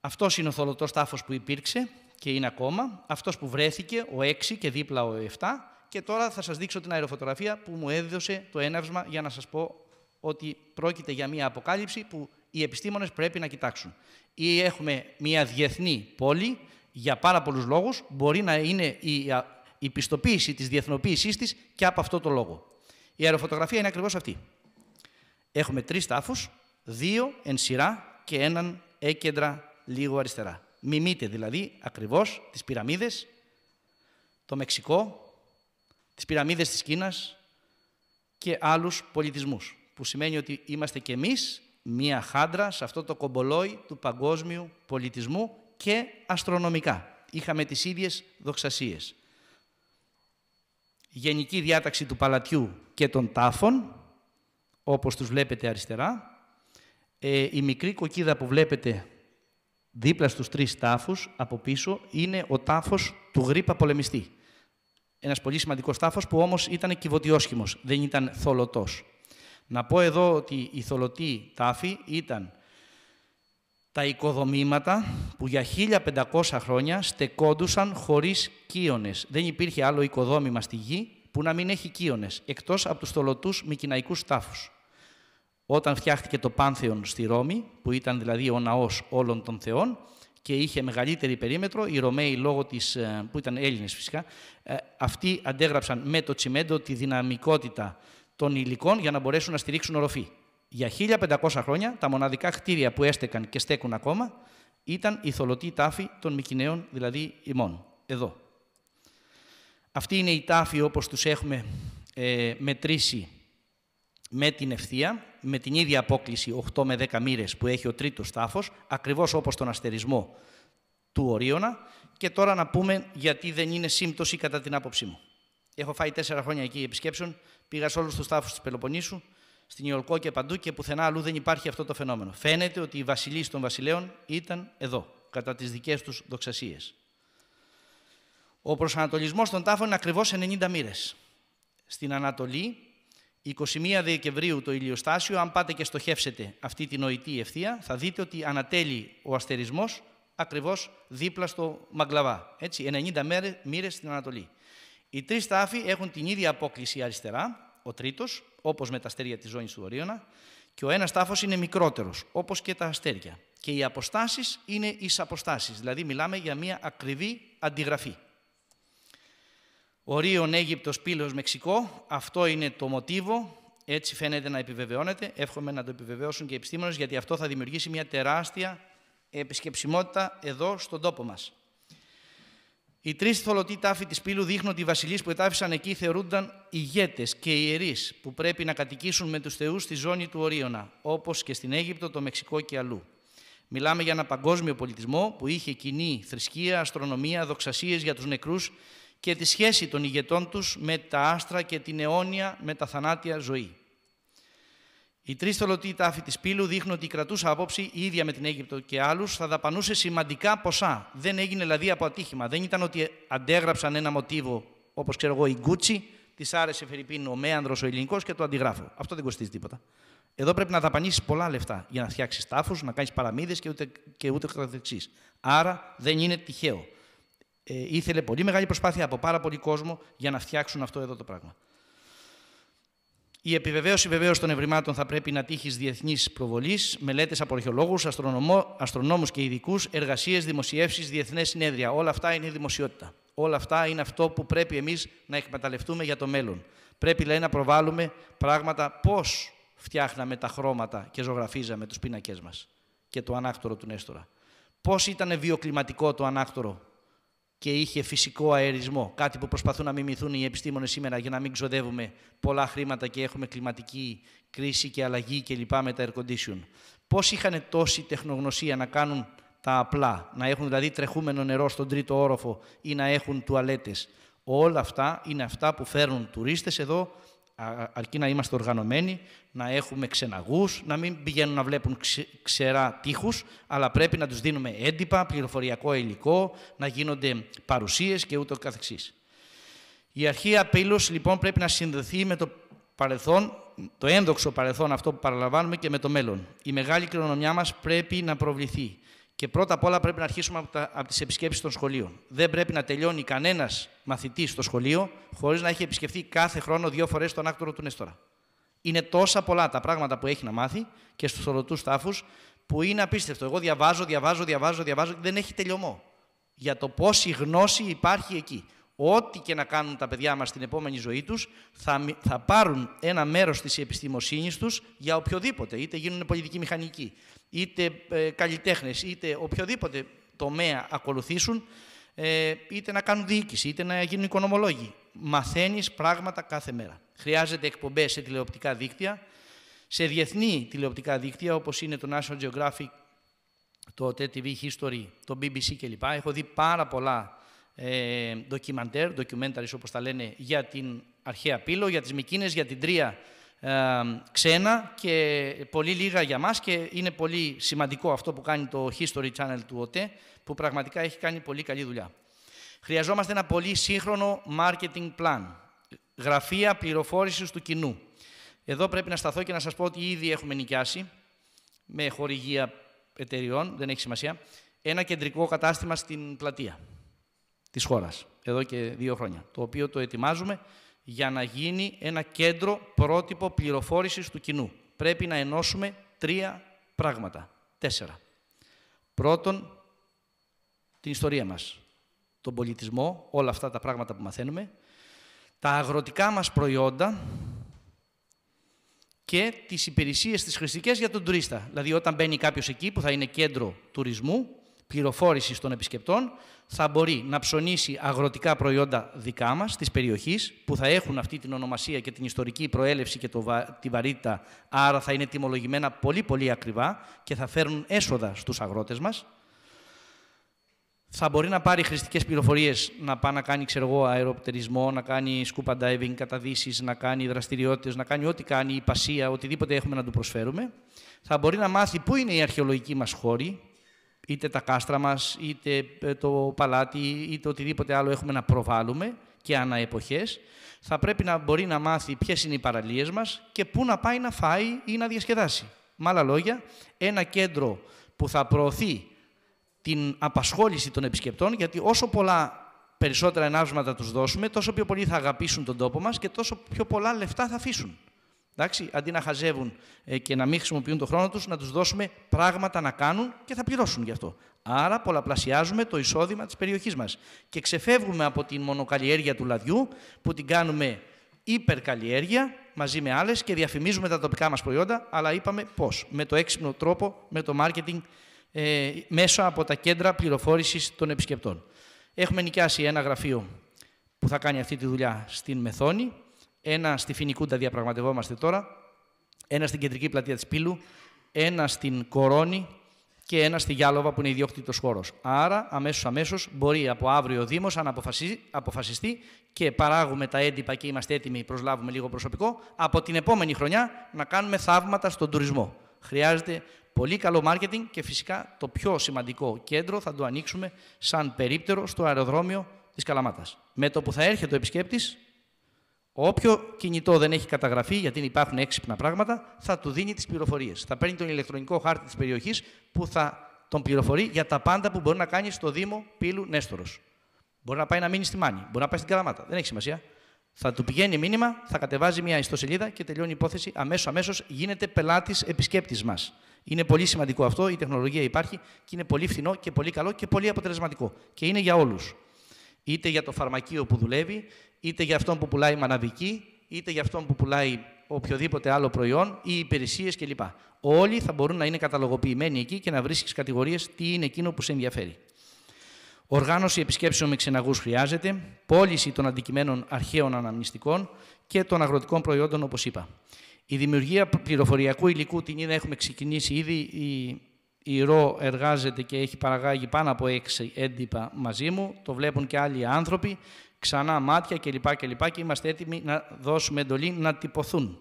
Αυτός είναι ο θολωτός τάφος που υπήρξε και είναι ακόμα. Αυτός που βρέθηκε, ο 6 και δίπλα ο 7, και τώρα θα σας δείξω την αεροφωτογραφία που μου έδωσε το έναυσμα για να σας πω ότι πρόκειται για μια αποκάλυψη που οι επιστήμονες πρέπει να κοιτάξουν. Ή έχουμε μια διεθνή πόλη, για πάρα πολλούς λόγους, μπορεί να είναι η, η πιστοποίηση της διεθνοποίησής της και από αυτό το λόγο. Η αεροφωτογραφία είναι ακριβώς αυτή. Έχουμε τρεις τάφους, δύο εν σειρά και έναν έκεντρα λίγο αριστερά. Μιμείτε δηλαδή ακριβώς τις πυραμίδες, το Μεξικό, τις πυραμίδες της Κίνας και άλλους πολιτισμούς. Που σημαίνει ότι είμαστε κι εμείς μία χάντρα σε αυτό το κομπολόι του παγκόσμιου πολιτισμού και αστρονομικά. Είχαμε τις ίδιες δοξασίες. Γενική διάταξη του παλατιού και των τάφων, όπως τους βλέπετε αριστερά. Ε, η μικρή κοκκίδα που βλέπετε δίπλα στους τρεις τάφους από πίσω είναι ο τάφος του γρήπα πολεμιστή. Ένας πολύ σημαντικός τάφος που όμως ήταν κυβωτιόσχημο, δεν ήταν θολωτός. Να πω εδώ ότι οι θολωτοί τάφοι ήταν τα οικοδομήματα που για 1500 χρόνια στεκόντουσαν χωρίς κίονες. Δεν υπήρχε άλλο οικοδόμημα στη γη που να μην έχει κίονες, εκτός από τους θολωτούς μικυναικού τάφους. Όταν φτιάχτηκε το Πάνθεον στη Ρώμη, που ήταν δηλαδή ο ναός όλων των θεών, και είχε μεγαλύτερη περίμετρο. Οι Ρωμαίοι, λόγω της, ε, που ήταν Έλληνες φυσικά, ε, αυτοί αντέγραψαν με το τσιμέντο τη δυναμικότητα των υλικών για να μπορέσουν να στηρίξουν οροφή. Για 1500 χρόνια τα μοναδικά κτίρια που έστεκαν και στέκουν ακόμα ήταν η θολωτή τάφη των Μικυναίων, δηλαδή ημών, εδώ. Αυτή είναι η τάφη όπως τους έχουμε ε, μετρήσει με την ευθεία με την ίδια απόκληση 8 με 10 μοίρες που έχει ο τρίτος τάφο, ακριβώς όπως τον αστερισμό του Ορίωνα. Και τώρα να πούμε γιατί δεν είναι σύμπτωση κατά την άποψή μου. Έχω φάει τέσσερα χρόνια εκεί επισκέψεων, πήγα σε όλους τους τάφου της Πελοποννήσου, στην Ιολκό και παντού και πουθενά αλλού δεν υπάρχει αυτό το φαινόμενο. Φαίνεται ότι οι βασιλείς των βασιλέων ήταν εδώ, κατά τις δικές τους δοξασίες. Ο προσανατολισμός των τάφων είναι ακριβώς 90 μοίρες. Στην Ανατολή 21 Δεκεμβρίου το ηλιοστάσιο, αν πάτε και στοχεύσετε αυτή την νοητή ευθεία, θα δείτε ότι ανατέλει ο αστερισμός ακριβώς δίπλα στο Μαγκλαβά, έτσι, 90 μοίρες στην Ανατολή. Οι τρεις τάφοι έχουν την ίδια απόκληση αριστερά, ο τρίτος, όπως με τα αστέρια της ζώνης του Ορίωνα, και ο ένας τάφος είναι μικρότερος, όπως και τα αστέρια. Και οι αποστάσεις είναι εις αποστάσεις, δηλαδή μιλάμε για μια ακριβή αντιγραφή. Ορίων, Αίγυπτος, Πύλος, Μεξικό. Αυτό είναι το μοτίβο. Έτσι φαίνεται να επιβεβαιώνεται. Εύχομαι να το επιβεβαιώσουν και οι επιστήμονες, γιατί αυτό θα δημιουργήσει μια τεράστια επισκεψιμότητα εδώ στον τόπο μας. Οι τρεις θολωτοί τάφοι της πύλου δείχνουν ότι οι βασιλείς που ετάφησαν εκεί θεωρούνταν ηγέτες και ιερείς που πρέπει να κατοικήσουν με τους θεούς στη ζώνη του Ορίωνα, όπως και στην Αίγυπτο, το Μεξικό και αλλού. Μιλάμε για ένα παγκόσμιο πολιτισμό που είχε κοινή θρησκεία, αστρονομία, δοξασίες για τους νεκρούς και τη σχέση των ηγετών τους με τα άστρα και την αιώνια με τα θανάτια ζωή. Οι τρεις θολωτοί τάφοι της πύλου δείχνουν ότι η κρατούσα άποψη, η ίδια με την Αίγυπτο και άλλους, θα δαπανούσε σημαντικά ποσά. Δεν έγινε δηλαδή από ατύχημα. Δεν ήταν ότι αντέγραψαν ένα μοτίβο, όπως ξέρω εγώ, η Γκούτσι, της άρεσε Φερρυπίν ο Μέανδρος ο Ελληνικός και το αντιγράφω. Αυτό δεν κοστίζει τίποτα. Εδώ πρέπει να δαπανίσεις πολλά λεφτά για να φτιάξεις τάφους, να κάνεις παραμίδε και ούτε, και ούτε καθεξής. Άρα δεν είναι τυχαίο. Ε, ήθελε πολύ μεγάλη προσπάθεια από πάρα πολύ κόσμο για να φτιάξουν αυτό εδώ το πράγμα. Η επιβεβαίωση βεβαίως των ευρημάτων θα πρέπει να τύχει διεθνής προβολής, μελέτες από αρχαιολόγους, αστρονόμους και ειδικούς, εργασίες, δημοσιεύσεις, διεθνές συνέδρια. Όλα αυτά είναι η δημοσιότητα. Όλα αυτά είναι αυτό που πρέπει εμείς να εκμεταλλευτούμε για το μέλλον. Πρέπει λέει, να προβάλλουμε πράγματα πώς φτιάχναμε τα χρώματα και ζωγραφίζαμε τους πίνακές μας και το ανάκτορο του Νέστορα. Πώς ήταν βιοκλιματικό το ανάκτορο και είχε φυσικό αερισμό. Κάτι που προσπαθούν να μιμηθούν οι επιστήμονες σήμερα για να μην ξοδεύουμε πολλά χρήματα και έχουμε κλιματική κρίση και αλλαγή λοιπά με τα air condition. Πώς είχαν τόση τεχνογνωσία να κάνουν τα απλά, να έχουν δηλαδή τρεχούμενο νερό στον τρίτο όροφο ή να έχουν τουαλέτες. Όλα αυτά είναι αυτά που φέρνουν τουρίστες εδώ αρκεί να είμαστε οργανωμένοι, να έχουμε ξεναγούς, να μην πηγαίνουν να βλέπουν ξερά τείχους, αλλά πρέπει να τους δίνουμε έντυπα, πληροφοριακό υλικό, να γίνονται παρουσίες και ούτω καθεξής. Η αρχή απειλούς λοιπόν πρέπει να συνδεθεί με το παρελθόν, το ένδοξο παρελθόν αυτό που παραλαμβάνουμε και με το μέλλον. Η μεγάλη κληρονομιά μας πρέπει να προβληθεί. Και πρώτα απ' όλα πρέπει να αρχίσουμε από, από τις επισκέψεις των σχολείων. Δεν πρέπει να τελειώνει κανένας μαθητής στο σχολείο χωρίς να έχει επισκεφθεί κάθε χρόνο δύο φορές τον άκτορο του Νέστορα. Είναι τόσα πολλά τα πράγματα που έχει να μάθει και στους ορωτούς τάφους που είναι απίστευτο. Εγώ διαβάζω, διαβάζω, διαβάζω, διαβάζω και δεν έχει τελειωμό για το πόση γνώση υπάρχει εκεί ό,τι και να κάνουν τα παιδιά μας στην επόμενη ζωή τους, θα, θα πάρουν ένα μέρος της επιστημοσύνης τους για οποιοδήποτε, είτε γίνουν πολιτικοί μηχανικοί, είτε ε, καλλιτέχνες, είτε οποιοδήποτε τομέα ακολουθήσουν, ε, είτε να κάνουν διοίκηση, είτε να γίνουν οικονομολόγοι. Μαθαίνεις πράγματα κάθε μέρα. Χρειάζεται εκπομπές σε τηλεοπτικά δίκτυα, σε διεθνή τηλεοπτικά δίκτυα, όπως είναι το National Geographic, το TTV History, το BBC κλπ. Έχω δει πάρα πολλά ε, ντοκιμαντέρ, όπω όπως τα λένε, για την αρχαία πύλο, για τις Μικίνες, για την Τρία ε, ξένα και πολύ λίγα για μας και είναι πολύ σημαντικό αυτό που κάνει το History Channel του ΟΤΕ που πραγματικά έχει κάνει πολύ καλή δουλειά. Χρειαζόμαστε ένα πολύ σύγχρονο marketing plan, γραφεία πληροφόρησης του κοινού. Εδώ πρέπει να σταθώ και να σας πω ότι ήδη έχουμε νοικιάσει με χορηγία εταιριών, δεν έχει σημασία, ένα κεντρικό κατάστημα στην πλατεία της χώρας, εδώ και δύο χρόνια, το οποίο το ετοιμάζουμε για να γίνει ένα κέντρο πρότυπο πληροφόρησης του κοινού. Πρέπει να ενώσουμε τρία πράγματα, τέσσερα. Πρώτον, την ιστορία μας, τον πολιτισμό, όλα αυτά τα πράγματα που μαθαίνουμε, τα αγροτικά μας προϊόντα και τις υπηρεσίες τις χρηστικές για τον τουρίστα. Δηλαδή, όταν μπαίνει κάποιος εκεί, που θα είναι κέντρο τουρισμού, πληροφόρησης των επισκεπτών θα μπορεί να ψωνίσει αγροτικά προϊόντα δικά μας της περιοχής που θα έχουν αυτή την ονομασία και την ιστορική προέλευση και το, τη βαρύτητα άρα θα είναι τιμολογημένα πολύ πολύ ακριβά και θα φέρουν έσοδα στους αγρότες μας. Θα μπορεί να πάρει χρηστικές πληροφορίες, να πάει να κάνει ξέρω εγώ, αεροπτερισμό, να κάνει scuba diving, καταδύσεις, να κάνει δραστηριότητες, να κάνει ό,τι κάνει, υπασία, οτιδήποτε έχουμε να του προσφέρουμε. Θα μπορεί να μάθει πού είναι η αρχαιολογική μα χώρη είτε τα κάστρα μας, είτε ε, το παλάτι, είτε οτιδήποτε άλλο έχουμε να προβάλλουμε και ανά εποχές, θα πρέπει να μπορεί να μάθει ποιες είναι οι παραλίες μας και πού να πάει να φάει ή να διασκεδάσει. Με άλλα λόγια, ένα κέντρο που θα προωθεί την απασχόληση των επισκεπτών, γιατί όσο πολλά περισσότερα ενάψματα τους δώσουμε, τόσο πιο πολύ θα αγαπήσουν τον τόπο μας και τόσο πιο πολλά λεφτά θα αφήσουν. Εντάξει, αντί να χαζεύουν ε, και να μην χρησιμοποιούν τον χρόνο τους, να τους δώσουμε πράγματα να κάνουν και θα πληρώσουν γι' αυτό. Άρα πολλαπλασιάζουμε το εισόδημα της περιοχής μας. Και ξεφεύγουμε από την μονοκαλλιέργεια του λαδιού, που την κάνουμε υπερκαλλιέργεια μαζί με άλλες και διαφημίζουμε τα τοπικά μας προϊόντα. Αλλά είπαμε πώς. Με το έξυπνο τρόπο, με το μάρκετινγκ ε, μέσα από τα κέντρα πληροφόρησης των επισκεπτών. Έχουμε νοικιάσει ένα γραφείο που θα κάνει αυτή τη δουλειά στην Μεθόνη. Ένα στη Φινικούντα διαπραγματευόμαστε τώρα, ένα στην κεντρική πλατεία της Πύλου, ένα στην Κορώνη και ένα στη Γιάλοβα που είναι ιδιόκτητος χώρος. Άρα αμέσως αμέσως μπορεί από αύριο ο Δήμος αν αποφασιστεί και παράγουμε τα έντυπα και είμαστε έτοιμοι, προσλάβουμε λίγο προσωπικό, από την επόμενη χρονιά να κάνουμε θαύματα στον τουρισμό. Χρειάζεται πολύ καλό μάρκετινγκ και φυσικά το πιο σημαντικό κέντρο θα το ανοίξουμε σαν περίπτερο στο αεροδρόμιο της Καλαμάτας. Με το που θα έρχεται ο επισκέπτης, Όποιο κινητό δεν έχει καταγραφεί, γιατί υπάρχουν έξυπνα πράγματα, θα του δίνει τις πληροφορίες. Θα παίρνει τον ηλεκτρονικό χάρτη της περιοχής που θα τον πληροφορεί για τα πάντα που μπορεί να κάνει στο Δήμο Πύλου Νέστορος. Μπορεί να πάει να μείνει στη Μάνη, μπορεί να πάει στην Καλαμάτα. Δεν έχει σημασία. Θα του πηγαίνει μήνυμα, θα κατεβάζει μια ιστοσελίδα και τελειώνει η υπόθεση. Αμέσως, αμέσως γίνεται πελάτης επισκέπτης μας. Είναι πολύ σημαντικό αυτό, η τεχνολογία υπάρχει και είναι πολύ φθηνό και πολύ καλό και πολύ αποτελεσματικό. Και είναι για όλους. Είτε για το φαρμακείο που δουλεύει, είτε για αυτόν που πουλάει μαναβική, είτε για αυτόν που πουλάει οποιοδήποτε άλλο προϊόν ή υπηρεσίες κλπ. Όλοι θα μπορούν να είναι καταλογοποιημένοι εκεί και να βρίσκεις κατηγορίες τι είναι εκείνο που σε ενδιαφέρει. Οργάνωση επισκέψεων με ξεναγούς χρειάζεται, πώληση των αντικειμένων αρχαίων αναμνηστικών και των αγροτικών προϊόντων, όπως είπα. Η δημιουργία πληροφοριακού υλικού την είδα έχουμε ξεκινήσει ήδη. Η η ρο εργάζεται και έχει παραγάγει πάνω από έξι έντυπα μαζί μου, το βλέπουν και άλλοι άνθρωποι, ξανά μάτια κλπ. Και, και είμαστε έτοιμοι να δώσουμε εντολή να τυπωθούν.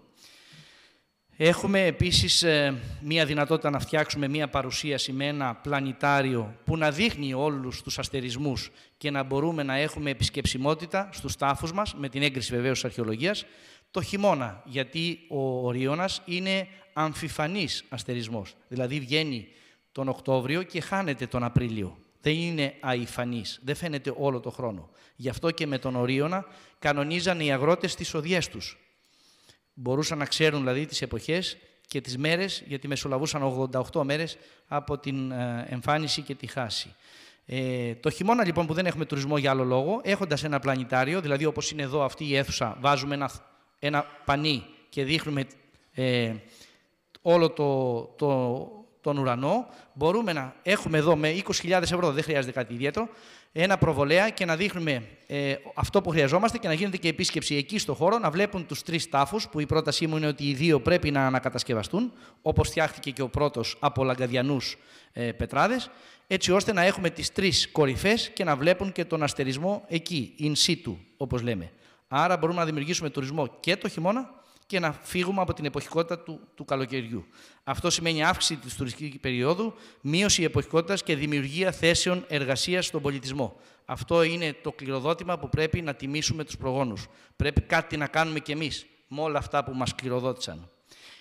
Έχουμε επίσης ε, μία δυνατότητα να φτιάξουμε μία παρουσίαση με ένα πλανητάριο που να δείχνει όλους τους αστερισμούς και να μπορούμε να έχουμε επισκεψιμότητα στους τάφους μας, με την έγκριση βεβαίως της αρχαιολογίας, το χειμώνα, γιατί ο Ορίωνας είναι αμφιφανής αστερισμός. Δηλαδή βγαίνει τον Οκτώβριο και χάνεται τον Απρίλιο. Δεν είναι αϊφανή, δεν φαίνεται όλο το χρόνο. Γι' αυτό και με τον Ορίωνα κανονίζαν οι αγρότες τις οδιές τους. Μπορούσαν να ξέρουν δηλαδή τις εποχές και τις μέρες, γιατί μεσολαβούσαν 88 μέρες από την ε, εμφάνιση και τη χάση. Ε, το χειμώνα λοιπόν που δεν έχουμε τουρισμό για άλλο λόγο, έχοντας ένα πλανητάριο, δηλαδή όπως είναι εδώ αυτή η αίθουσα, βάζουμε ένα, ένα πανί και δείχνουμε ε, όλο το, το τον ουρανό, μπορούμε να έχουμε εδώ με 20.000 ευρώ, δεν χρειάζεται κάτι ιδιαίτερο, ένα προβολέα και να δείχνουμε ε, αυτό που χρειαζόμαστε και να γίνεται και επίσκεψη εκεί στο χώρο, να βλέπουν τους τρεις τάφους, που η πρότασή μου είναι ότι οι δύο πρέπει να ανακατασκευαστούν, όπως φτιάχτηκε και ο πρώτος από λαγκαδιανούς ε, πετράδες, έτσι ώστε να έχουμε τις τρεις κορυφές και να βλέπουν και τον αστερισμό εκεί, in situ, όπως λέμε. Άρα μπορούμε να δημιουργήσουμε τουρισμό και το χειμώνα και να φύγουμε από την εποχικότητα του, του καλοκαιριού. Αυτό σημαίνει αύξηση της τουριστικής περίοδου, μείωση εποχικότητας και δημιουργία θέσεων εργασίας στον πολιτισμό. Αυτό είναι το κληροδότημα που πρέπει να τιμήσουμε τους προγόνους. Πρέπει κάτι να κάνουμε κι εμείς με όλα αυτά που μας κληροδότησαν.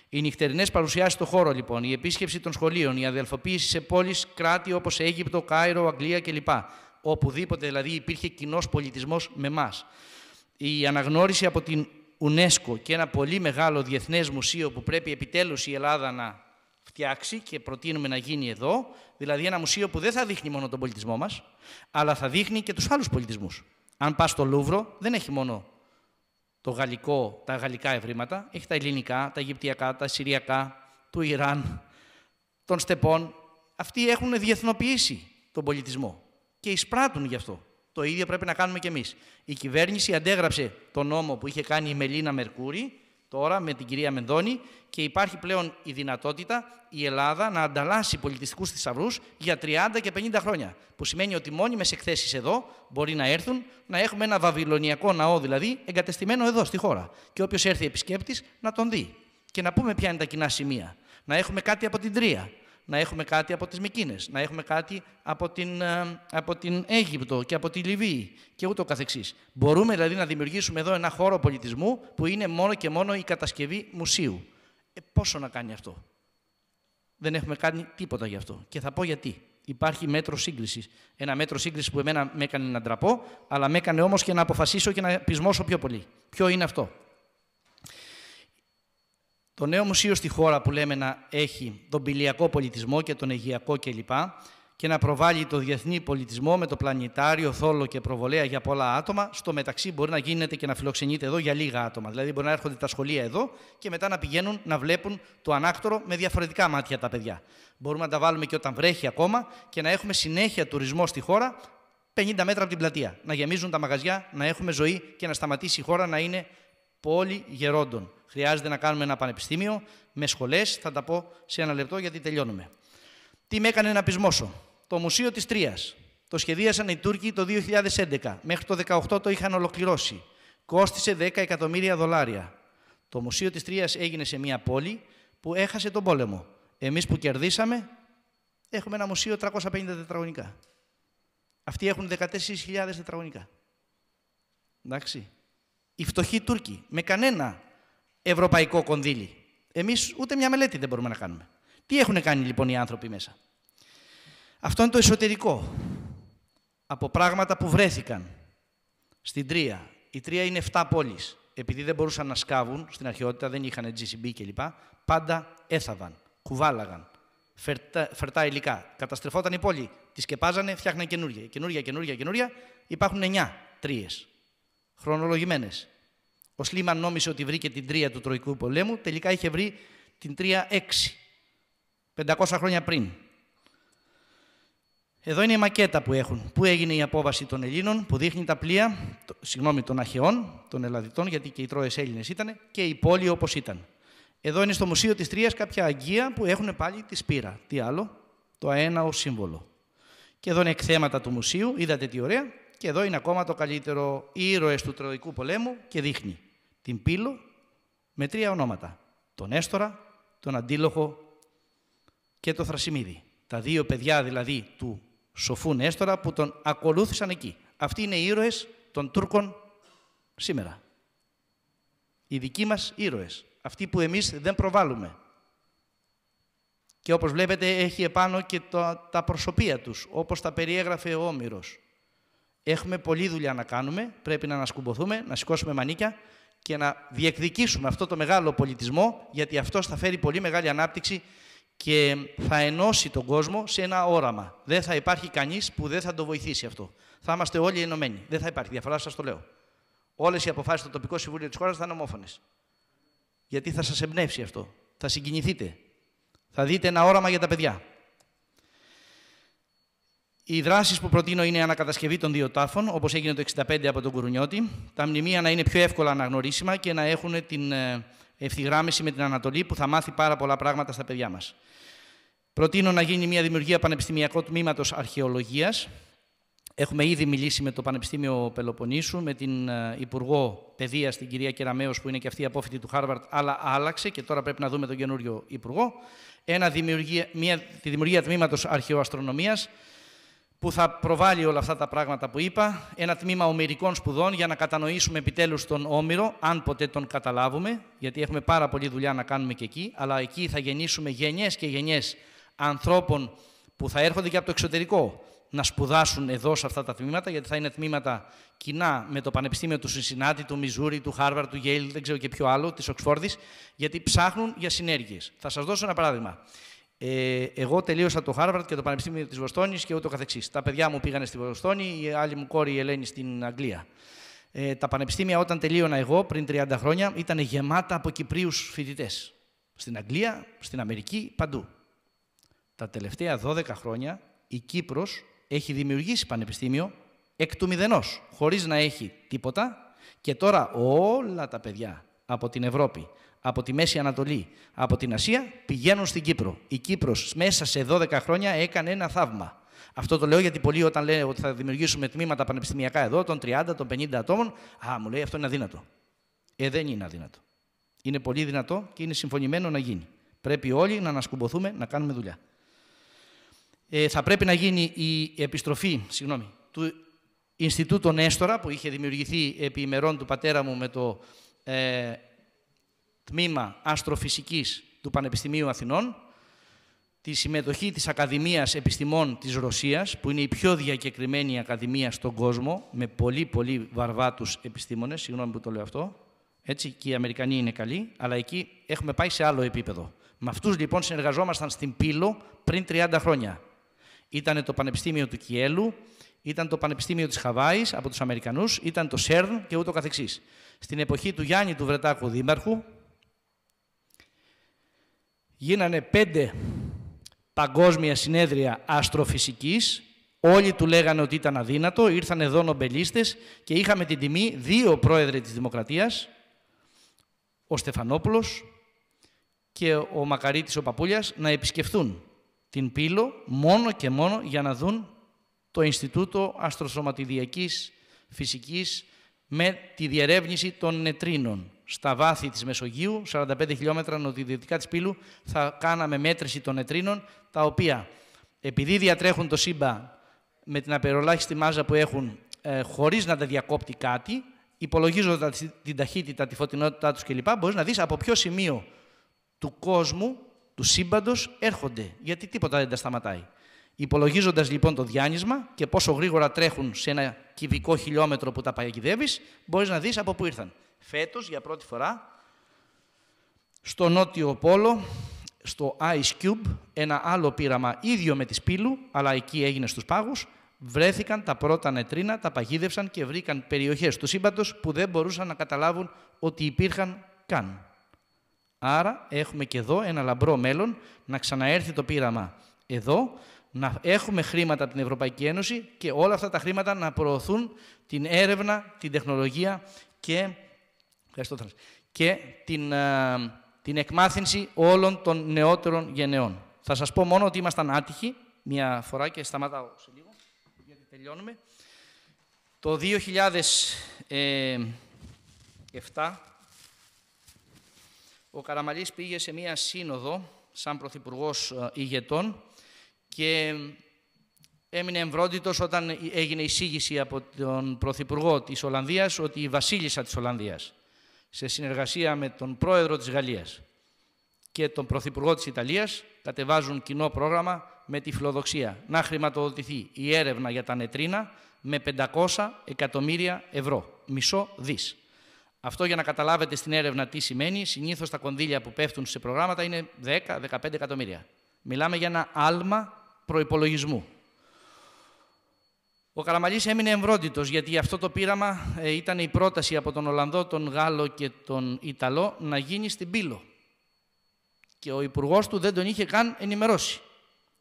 Οι νυχτερινές παρουσιάσεις στο χώρο, λοιπόν, η επίσκεψη των σχολείων, η αδελφοποίηση σε πόλεις, κράτη όπως Αίγυπτο, Κάιρο, Αγγλία κλπ. Οπουδήποτε δηλαδή υπήρχε κοινός πολιτισμός με εμά. Η αναγνώριση από την UNESCO και ένα πολύ μεγάλο διεθνές μουσείο που πρέπει επιτέλους η Ελλάδα να φτιάξει και προτείνουμε να γίνει εδώ, δηλαδή ένα μουσείο που δεν θα δείχνει μόνο τον πολιτισμό μας, αλλά θα δείχνει και τους άλλους πολιτισμούς. Αν πας στο Λούβρο, δεν έχει μόνο το γαλλικό, τα γαλλικά ευρήματα, έχει τα ελληνικά, τα αιγυπτιακά, τα συριακά, του Ιράν, των στεπών. Αυτοί έχουν διεθνοποιήσει τον πολιτισμό και εισπράττουν γι' αυτό το ίδιο πρέπει να κάνουμε κι εμείς. Η κυβέρνηση αντέγραψε τον νόμο που είχε κάνει η Μελίνα Μερκούρη, τώρα με την κυρία Μενδώνη, και υπάρχει πλέον η δυνατότητα η Ελλάδα να ανταλλάσσει πολιτιστικούς θησαυρούς για 30 και 50 χρόνια. Που σημαίνει ότι μόνιμες εκθέσεις εδώ μπορεί να έρθουν, να έχουμε ένα βαβυλωνιακό ναό δηλαδή εγκατεστημένο εδώ στη χώρα. Και όποιος έρθει επισκέπτης να τον δει. Και να πούμε ποια είναι τα κοινά σημεία. Να έχουμε κάτι από την Τρία να έχουμε κάτι από τις Μικίνες, να έχουμε κάτι από την, ε, από την Αίγυπτο και από τη Λιβύη και ούτω καθεξής. Μπορούμε δηλαδή να δημιουργήσουμε εδώ ένα χώρο πολιτισμού που είναι μόνο και μόνο η κατασκευή μουσείου. Ε, πόσο να κάνει αυτό. Δεν έχουμε κάνει τίποτα γι' αυτό. Και θα πω γιατί. Υπάρχει μέτρο σύγκρισης. Ένα μέτρο σύγκριση που εμένα με έκανε να ντραπώ, αλλά με έκανε όμως και να αποφασίσω και να πεισμώσω πιο πολύ. Ποιο είναι αυτό. Το νέο μουσείο στη χώρα που λέμε να έχει τον πηλιακό πολιτισμό και τον αιγιακό κλπ. και να προβάλλει το διεθνή πολιτισμό με το πλανητάριο, θόλο και προβολέα για πολλά άτομα. Στο μεταξύ μπορεί να γίνεται και να φιλοξενείται εδώ για λίγα άτομα. Δηλαδή μπορεί να έρχονται τα σχολεία εδώ και μετά να πηγαίνουν να βλέπουν το ανάκτορο με διαφορετικά μάτια τα παιδιά. Μπορούμε να τα βάλουμε και όταν βρέχει ακόμα και να έχουμε συνέχεια τουρισμό στη χώρα 50 μέτρα από την πλατεία. Να γεμίζουν τα μαγαζιά, να έχουμε ζωή και να σταματήσει η χώρα να είναι πόλη γερόντων χρειάζεται να κάνουμε ένα πανεπιστήμιο με σχολές. Θα τα πω σε ένα λεπτό γιατί τελειώνουμε. Τι με έκανε να πεισμώσω. Το Μουσείο της Τρίας. Το σχεδίασαν οι Τούρκοι το 2011. Μέχρι το 2018 το είχαν ολοκληρώσει. Κόστησε 10 εκατομμύρια δολάρια. Το Μουσείο της Τρίας έγινε σε μια πόλη που έχασε τον πόλεμο. Εμείς που κερδίσαμε, έχουμε ένα μουσείο 350 τετραγωνικά. Αυτοί έχουν 14.000 τετραγωνικά. Εντάξει. Οι φτωχοί Τούρκοι με κανένα ευρωπαϊκό κονδύλι. Εμείς ούτε μια μελέτη δεν μπορούμε να κάνουμε. Τι έχουν κάνει λοιπόν οι άνθρωποι μέσα. Αυτό είναι το εσωτερικό. Από πράγματα που βρέθηκαν στην Τρία. Η Τρία είναι 7 πόλεις. Επειδή δεν μπορούσαν να σκάβουν στην αρχαιότητα, δεν είχαν GCB κλπ. Πάντα έθαβαν, κουβάλαγαν, φερτά, φερτά υλικά. Καταστρεφόταν η πόλη, τη σκεπάζανε, φτιάχναν καινούργια. Καινούργια, καινούργια, καινούργια. Υπάρχουν 9 τρίες. Χρονολογημένες. Ο Σλίμαν νόμισε ότι βρήκε την τρία του Τροϊκού πολέμου, τελικά είχε βρει την τρία έξι, 500 χρόνια πριν. Εδώ είναι η μακέτα που έχουν. Πού έγινε η απόβαση των Ελλήνων, που δείχνει τα πλοία, το, συγγνώμη, των ελληνων που δειχνει τα πλοια συγγνωμη των Ελλαδιτών, γιατί και οι Τρώες Έλληνες ήταν, και η πόλη όπως ήταν. Εδώ είναι στο Μουσείο της τρίας κάποια αγγεία που έχουν πάλι τη Σπύρα, Τι άλλο, το αέναο σύμβολο. Και εδώ είναι εκθέματα του μουσείου, είδατε τι ωραία. Και εδώ είναι ακόμα το καλύτερο ήρωες του Τροϊκού πολέμου και δείχνει την Πύλο με τρία ονόματα. Τον Έστορα, τον Αντίλοχο και τον Θρασιμίδη. Τα δύο παιδιά δηλαδή του σοφού Νέστορα που τον ακολούθησαν εκεί. Αυτοί είναι οι ήρωες των Τούρκων σήμερα. Οι δικοί μας ήρωες. Αυτοί που εμείς δεν προβάλλουμε. Και όπως βλέπετε έχει επάνω και τα προσωπία τους, όπως τα περιέγραφε ο Όμηρος. Έχουμε πολλή δουλειά να κάνουμε, πρέπει να ανασκουμποθούμε, να σηκώσουμε μανίκια και να διεκδικήσουμε αυτό το μεγάλο πολιτισμό, γιατί αυτός θα φέρει πολύ μεγάλη ανάπτυξη και θα ενώσει τον κόσμο σε ένα όραμα. Δεν θα υπάρχει κανείς που δεν θα το βοηθήσει αυτό. Θα είμαστε όλοι ενωμένοι. Δεν θα υπάρχει διαφορά, σας το λέω. Όλες οι αποφάσεις στο τοπικό συμβούλιο της χώρας θα είναι ομόφωνες. Γιατί θα σας εμπνεύσει αυτό. Θα συγκινηθείτε. Θα δείτε ένα όραμα για τα παιδιά. Οι δράσεις που προτείνω είναι ανακατασκευή των δύο τάφων, όπως έγινε το 1965 από τον Κουρουνιώτη, τα μνημεία να είναι πιο εύκολα αναγνωρίσιμα και να έχουν την ε, ευθυγράμμιση με την Ανατολή που θα μάθει πάρα πολλά πράγματα στα παιδιά μας. Προτείνω να γίνει μια δημιουργία πανεπιστημιακού τμήματος αρχαιολογίας. Έχουμε ήδη μιλήσει με το Πανεπιστήμιο Πελοποννήσου, με την ε, Υπουργό Παιδείας, την κυρία Κεραμέως, που είναι και αυτή η απόφοιτη του Χάρβαρτ, αλλά άλλαξε και τώρα πρέπει να δούμε τον καινούριο Υπουργό. Ένα δημιουργία, μια, τη δημιουργία τμήματος αρχαιοαστρονομίας που θα προβάλλει όλα αυτά τα πράγματα που είπα, ένα τμήμα ομερικών σπουδών για να κατανοήσουμε επιτέλους τον Όμηρο, αν ποτέ τον καταλάβουμε, γιατί έχουμε πάρα πολλή δουλειά να κάνουμε και εκεί, αλλά εκεί θα γεννήσουμε γενιές και γενιές ανθρώπων που θα έρχονται και από το εξωτερικό να σπουδάσουν εδώ σε αυτά τα τμήματα, γιατί θα είναι τμήματα κοινά με το Πανεπιστήμιο του Συνσυνάτη, του Μιζούρι, του Χάρβαρ, του Γέιλ, δεν ξέρω και ποιο άλλο, της Οξφόρδης, γιατί ψάχνουν για συνέργειες. Θα σας δώσω ένα παράδειγμα. Ε, εγώ τελείωσα το Χάρβαρτ και το Πανεπιστήμιο της Βοστόνης και ούτω καθεξής. Τα παιδιά μου πήγανε στη Βοστόνη, η άλλη μου κόρη η Ελένη στην Αγγλία. Ε, τα πανεπιστήμια όταν τελείωνα εγώ πριν 30 χρόνια ήταν γεμάτα από Κυπρίους φοιτητές. Στην Αγγλία, στην Αμερική, παντού. Τα τελευταία 12 χρόνια η κύπρος έχει δημιουργήσει πανεπιστήμιο εκ του μηδενός, χωρίς να έχει τίποτα. Και τώρα όλα τα παιδιά από την Ευρώπη, από τη Μέση Ανατολή, από την Ασία, πηγαίνουν στην Κύπρο. Η Κύπρος μέσα σε 12 χρόνια έκανε ένα θαύμα. Αυτό το λέω γιατί πολλοί όταν λένε ότι θα δημιουργήσουμε τμήματα πανεπιστημιακά εδώ, των 30, των 50 ατόμων, α, μου λέει αυτό είναι αδύνατο. Ε, δεν είναι αδύνατο. Είναι πολύ δυνατό και είναι συμφωνημένο να γίνει. Πρέπει όλοι να ανασκουμποθούμε, να κάνουμε δουλειά. Ε, θα πρέπει να γίνει η επιστροφή συγγνώμη, του Ινστιτούτου Νέστορα, που είχε δημιουργηθεί επί ημερών του πατέρα μου με το ε, τμήμα αστροφυσικής του Πανεπιστημίου Αθηνών, τη συμμετοχή της Ακαδημίας Επιστημών της Ρωσίας, που είναι η πιο διακεκριμένη ακαδημία στον κόσμο, με πολύ πολύ βαρβάτους επιστήμονες, συγγνώμη που το λέω αυτό, έτσι και οι Αμερικανοί είναι καλοί, αλλά εκεί έχουμε πάει σε άλλο επίπεδο. Με αυτούς λοιπόν συνεργαζόμασταν στην Πύλο πριν 30 χρόνια. Ήταν το Πανεπιστήμιο του Κιέλου, ήταν το Πανεπιστήμιο της Χαβάης από τους Αμερικανούς, ήταν το ΣΕΡΝ και ούτω καθεξής. Στην εποχή του Γιάννη του Βρετάκου Δήμαρχου, γίνανε πέντε παγκόσμια συνέδρια αστροφυσικής. Όλοι του λέγανε ότι ήταν αδύνατο, ήρθαν εδώ νομπελίστες και είχαμε την τιμή δύο πρόεδροι της Δημοκρατίας, ο Στεφανόπουλος και ο Μακαρίτης ο Παπούλιας, να επισκεφθούν την Πύλο μόνο και μόνο για να δουν το Ινστιτούτο Αστροσωματιδιακής Φυσικής με τη διερεύνηση των νετρίνων στα βάθη της Μεσογείου, 45 χιλιόμετρα νοτιοδυτικά της Πύλου, θα κάναμε μέτρηση των νετρίνων, τα οποία επειδή διατρέχουν το σύμπα με την απερολάχιστη μάζα που έχουν, ε, χωρίς να τα διακόπτει κάτι, υπολογίζοντας την ταχύτητα, τη φωτεινότητά τους κλπ, μπορείς να δεις από ποιο σημείο του κόσμου, του σύμπαντος έρχονται, γιατί τίποτα δεν τα σταματάει. Υπολογίζοντας λοιπόν το διάνυσμα και πόσο γρήγορα τρέχουν σε ένα κυβικό χιλιόμετρο που τα παγιδεύεις, μπορείς να δεις από πού ήρθαν φέτος για πρώτη φορά στο Νότιο Πόλο, στο Ice Cube, ένα άλλο πείραμα ίδιο με τη Σπύλου, αλλά εκεί έγινε στους πάγους, βρέθηκαν τα πρώτα νετρίνα, τα παγίδευσαν και βρήκαν περιοχές του σύμπαντος που δεν μπορούσαν να καταλάβουν ότι υπήρχαν καν. Άρα έχουμε και εδώ ένα λαμπρό μέλλον να ξαναέρθει το πείραμα εδώ, να έχουμε χρήματα από την Ευρωπαϊκή Ένωση και όλα αυτά τα χρήματα να προωθούν την έρευνα, την τεχνολογία και και την, ε, την εκμάθηση όλων των νεότερων γενεών. Θα σας πω μόνο ότι ήμασταν άτυχοι, μια φορά και σταματάω σε λίγο, γιατί τελειώνουμε. Το 2007 ε, ο Καραμαλής πήγε σε μία σύνοδο σαν Πρωθυπουργός ε, ηγετών και έμεινε εμβρόντιτος όταν έγινε εισήγηση από τον Πρωθυπουργό της Ολλανδίας ότι η βασίλισσα της Ολλανδίας σε συνεργασία με τον πρόεδρο της Γαλλίας και τον πρωθυπουργό της Ιταλίας κατεβάζουν κοινό πρόγραμμα με τη φιλοδοξία να χρηματοδοτηθεί η έρευνα για τα νετρίνα με 500 εκατομμύρια ευρώ, μισό δις. Αυτό για να καταλάβετε στην έρευνα τι σημαίνει, συνήθως τα κονδύλια που πέφτουν σε προγράμματα είναι 10-15 εκατομμύρια. Μιλάμε για ένα άλμα προϋπολογισμού. Ο Καραμαλής έμεινε εμβρόντιτος, γιατί αυτό το πείραμα ε, ήταν η πρόταση από τον Ολλανδό, τον Γάλλο και τον Ιταλό να γίνει στην Πύλο. Και ο υπουργός του δεν τον είχε καν ενημερώσει.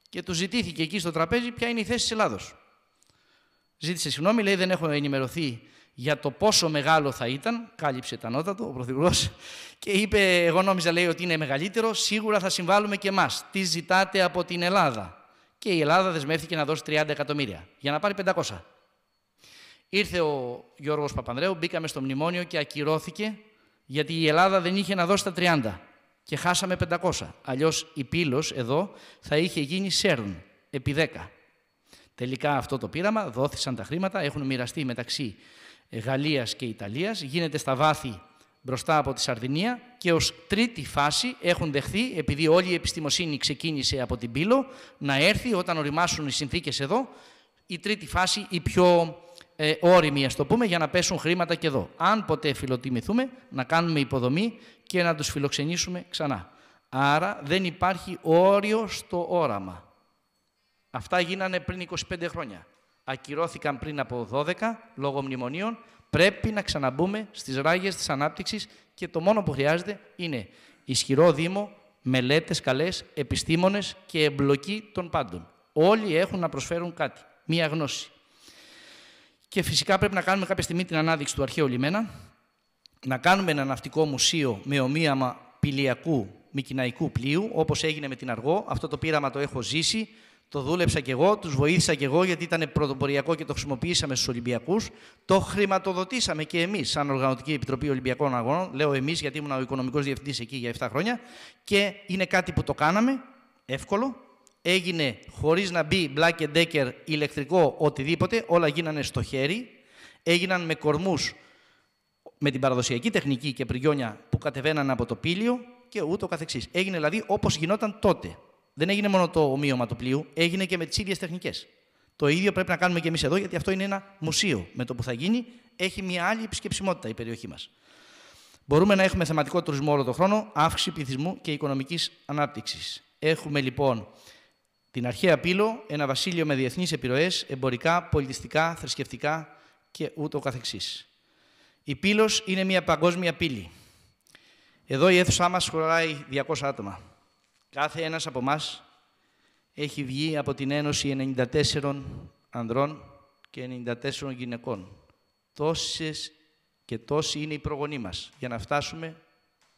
Και του ζητήθηκε εκεί στο τραπέζι ποια είναι η θέση της Ελλάδος. Ζήτησε συγγνώμη, λέει: Δεν έχω ενημερωθεί για το πόσο μεγάλο θα ήταν. Κάλυψε τα νότα του ο Πρωθυπουργός και είπε: Εγώ νόμιζα, λέει, ότι είναι μεγαλύτερο. Σίγουρα θα συμβάλλουμε και εμάς. Τι ζητάτε από την Ελλάδα και η Ελλάδα δεσμεύτηκε να δώσει 30 εκατομμύρια για να πάρει 500. Ήρθε ο Γιώργος Παπανδρέου, μπήκαμε στο μνημόνιο και ακυρώθηκε γιατί η Ελλάδα δεν είχε να δώσει τα 30 και χάσαμε 500. Αλλιώς η πύλος εδώ θα είχε γίνει σέρν επί 10. Τελικά αυτό το πείραμα, δόθησαν τα χρήματα, έχουν μοιραστεί μεταξύ ε, Γαλλίας και Ιταλίας, γίνεται στα βάθη μπροστά από τη Σαρδινία και ως τρίτη φάση έχουν δεχθεί, επειδή όλη η επιστημοσύνη ξεκίνησε από την Πύλο, να έρθει όταν οριμάσουν οι συνθήκες εδώ, η τρίτη φάση η πιο ε, όριμη, ας το πούμε, για να πέσουν χρήματα και εδώ. Αν ποτέ φιλοτιμηθούμε, να κάνουμε υποδομή και να τους φιλοξενήσουμε ξανά. Άρα δεν υπάρχει όριο στο όραμα. Αυτά γίνανε πριν 25 χρόνια. Ακυρώθηκαν πριν από 12 λόγω μνημονίων Πρέπει να ξαναμπούμε στις ράγες της ανάπτυξης και το μόνο που χρειάζεται είναι ισχυρό Δήμο, μελέτες καλές, επιστήμονες και εμπλοκή των πάντων. Όλοι έχουν να προσφέρουν κάτι, μία γνώση. Και φυσικά πρέπει να κάνουμε κάποια στιγμή την ανάδειξη του αρχαίου λιμένα, να κάνουμε ένα ναυτικό μουσείο με ομοίαμα πηλιακού μικυναϊκού πλοίου, όπως έγινε με την Αργό. Αυτό το πείραμα το έχω ζήσει. Το δούλεψα και εγώ, τους βοήθησα και εγώ γιατί ήταν πρωτοποριακό και το χρησιμοποιήσαμε στους ολυμπιακούς, Το χρηματοδοτήσαμε και εμείς σαν Οργανωτική Επιτροπή Ολυμπιακών Αγώνων. Λέω εμείς, γιατί ήμουν ο οικονομικός διευθυντής εκεί για 7 χρόνια. Και είναι κάτι που το κάναμε, εύκολο. Έγινε χωρίς να μπει Black Decker, ηλεκτρικό, οτιδήποτε. Όλα γίνανε στο χέρι. Έγιναν με κορμούς με την παραδοσιακή τεχνική και πριγιόνια που κατεβαίναν από το πύλιο και ούτω καθεξής. Έγινε δηλαδή όπως γινόταν τότε δεν έγινε μόνο το ομοίωμα του πλοίου, έγινε και με τις ίδιες τεχνικές. Το ίδιο πρέπει να κάνουμε και εμείς εδώ, γιατί αυτό είναι ένα μουσείο. Με το που θα γίνει, έχει μια άλλη επισκεψιμότητα η περιοχή μας. Μπορούμε να έχουμε θεματικό τουρισμό όλο τον χρόνο, αύξηση πληθυσμού και οικονομικής ανάπτυξης. Έχουμε λοιπόν την αρχαία πύλο, ένα βασίλειο με διεθνείς επιρροές, εμπορικά, πολιτιστικά, θρησκευτικά και ούτω καθεξής. Η πύλος είναι μια παγκόσμια πύλη. Εδώ η αίθουσά μας χωράει 200 άτομα. Κάθε ένας από μας έχει βγει από την Ένωση 94 ανδρών και 94 γυναικών. Τόσες και τόσοι είναι οι προγονείς μας για να φτάσουμε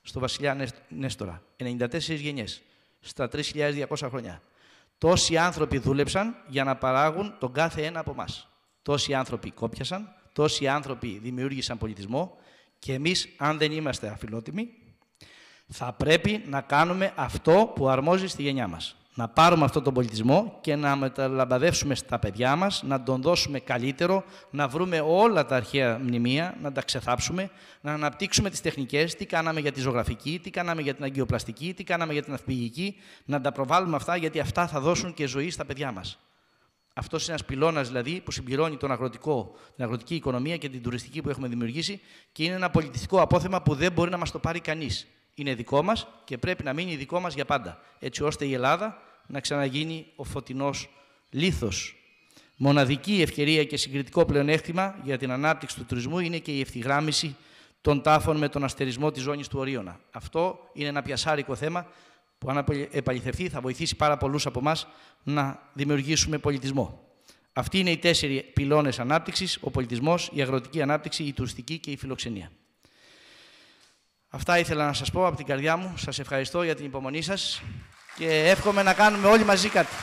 στο βασιλιά Νέστορα. 94 γενιές στα 3.200 χρόνια. Τόσοι άνθρωποι δούλεψαν για να παράγουν τον κάθε ένα από μας. Τόσοι άνθρωποι κόπιασαν, τόσοι άνθρωποι δημιούργησαν πολιτισμό και εμείς αν δεν είμαστε αφιλότιμοι θα πρέπει να κάνουμε αυτό που αρμόζει στη γενιά μας. Να πάρουμε αυτόν τον πολιτισμό και να μεταλαμπαδεύσουμε στα παιδιά μας, να τον δώσουμε καλύτερο, να βρούμε όλα τα αρχαία μνημεία, να τα ξεθάψουμε, να αναπτύξουμε τις τεχνικές, τι κάναμε για τη ζωγραφική, τι κάναμε για την αγκιοπλαστική, τι κάναμε για την αυπηγική, να τα προβάλλουμε αυτά γιατί αυτά θα δώσουν και ζωή στα παιδιά μας. Αυτός είναι ένας πυλώνας δηλαδή που συμπληρώνει τον αγροτικό, την αγροτική οικονομία και την τουριστική που έχουμε δημιουργήσει και είναι ένα πολιτιστικό απόθεμα που δεν μπορεί να μας το πάρει κανείς είναι δικό μας και πρέπει να μείνει δικό μας για πάντα, έτσι ώστε η Ελλάδα να ξαναγίνει ο φωτεινός λίθος. Μοναδική ευκαιρία και συγκριτικό πλεονέκτημα για την ανάπτυξη του τουρισμού είναι και η ευθυγράμμιση των τάφων με τον αστερισμό της ζώνης του Ορίωνα. Αυτό είναι ένα πιασάρικο θέμα που αν επαληθευτεί θα βοηθήσει πάρα πολλούς από εμάς να δημιουργήσουμε πολιτισμό. Αυτοί είναι οι τέσσερι πυλώνες ανάπτυξης. ο πολιτισμός, η αγροτική ανάπτυξη, η τουριστική και η φιλοξενία. Αυτά ήθελα να σας πω από την καρδιά μου. Σας ευχαριστώ για την υπομονή σας και εύχομαι να κάνουμε όλοι μαζί κάτι.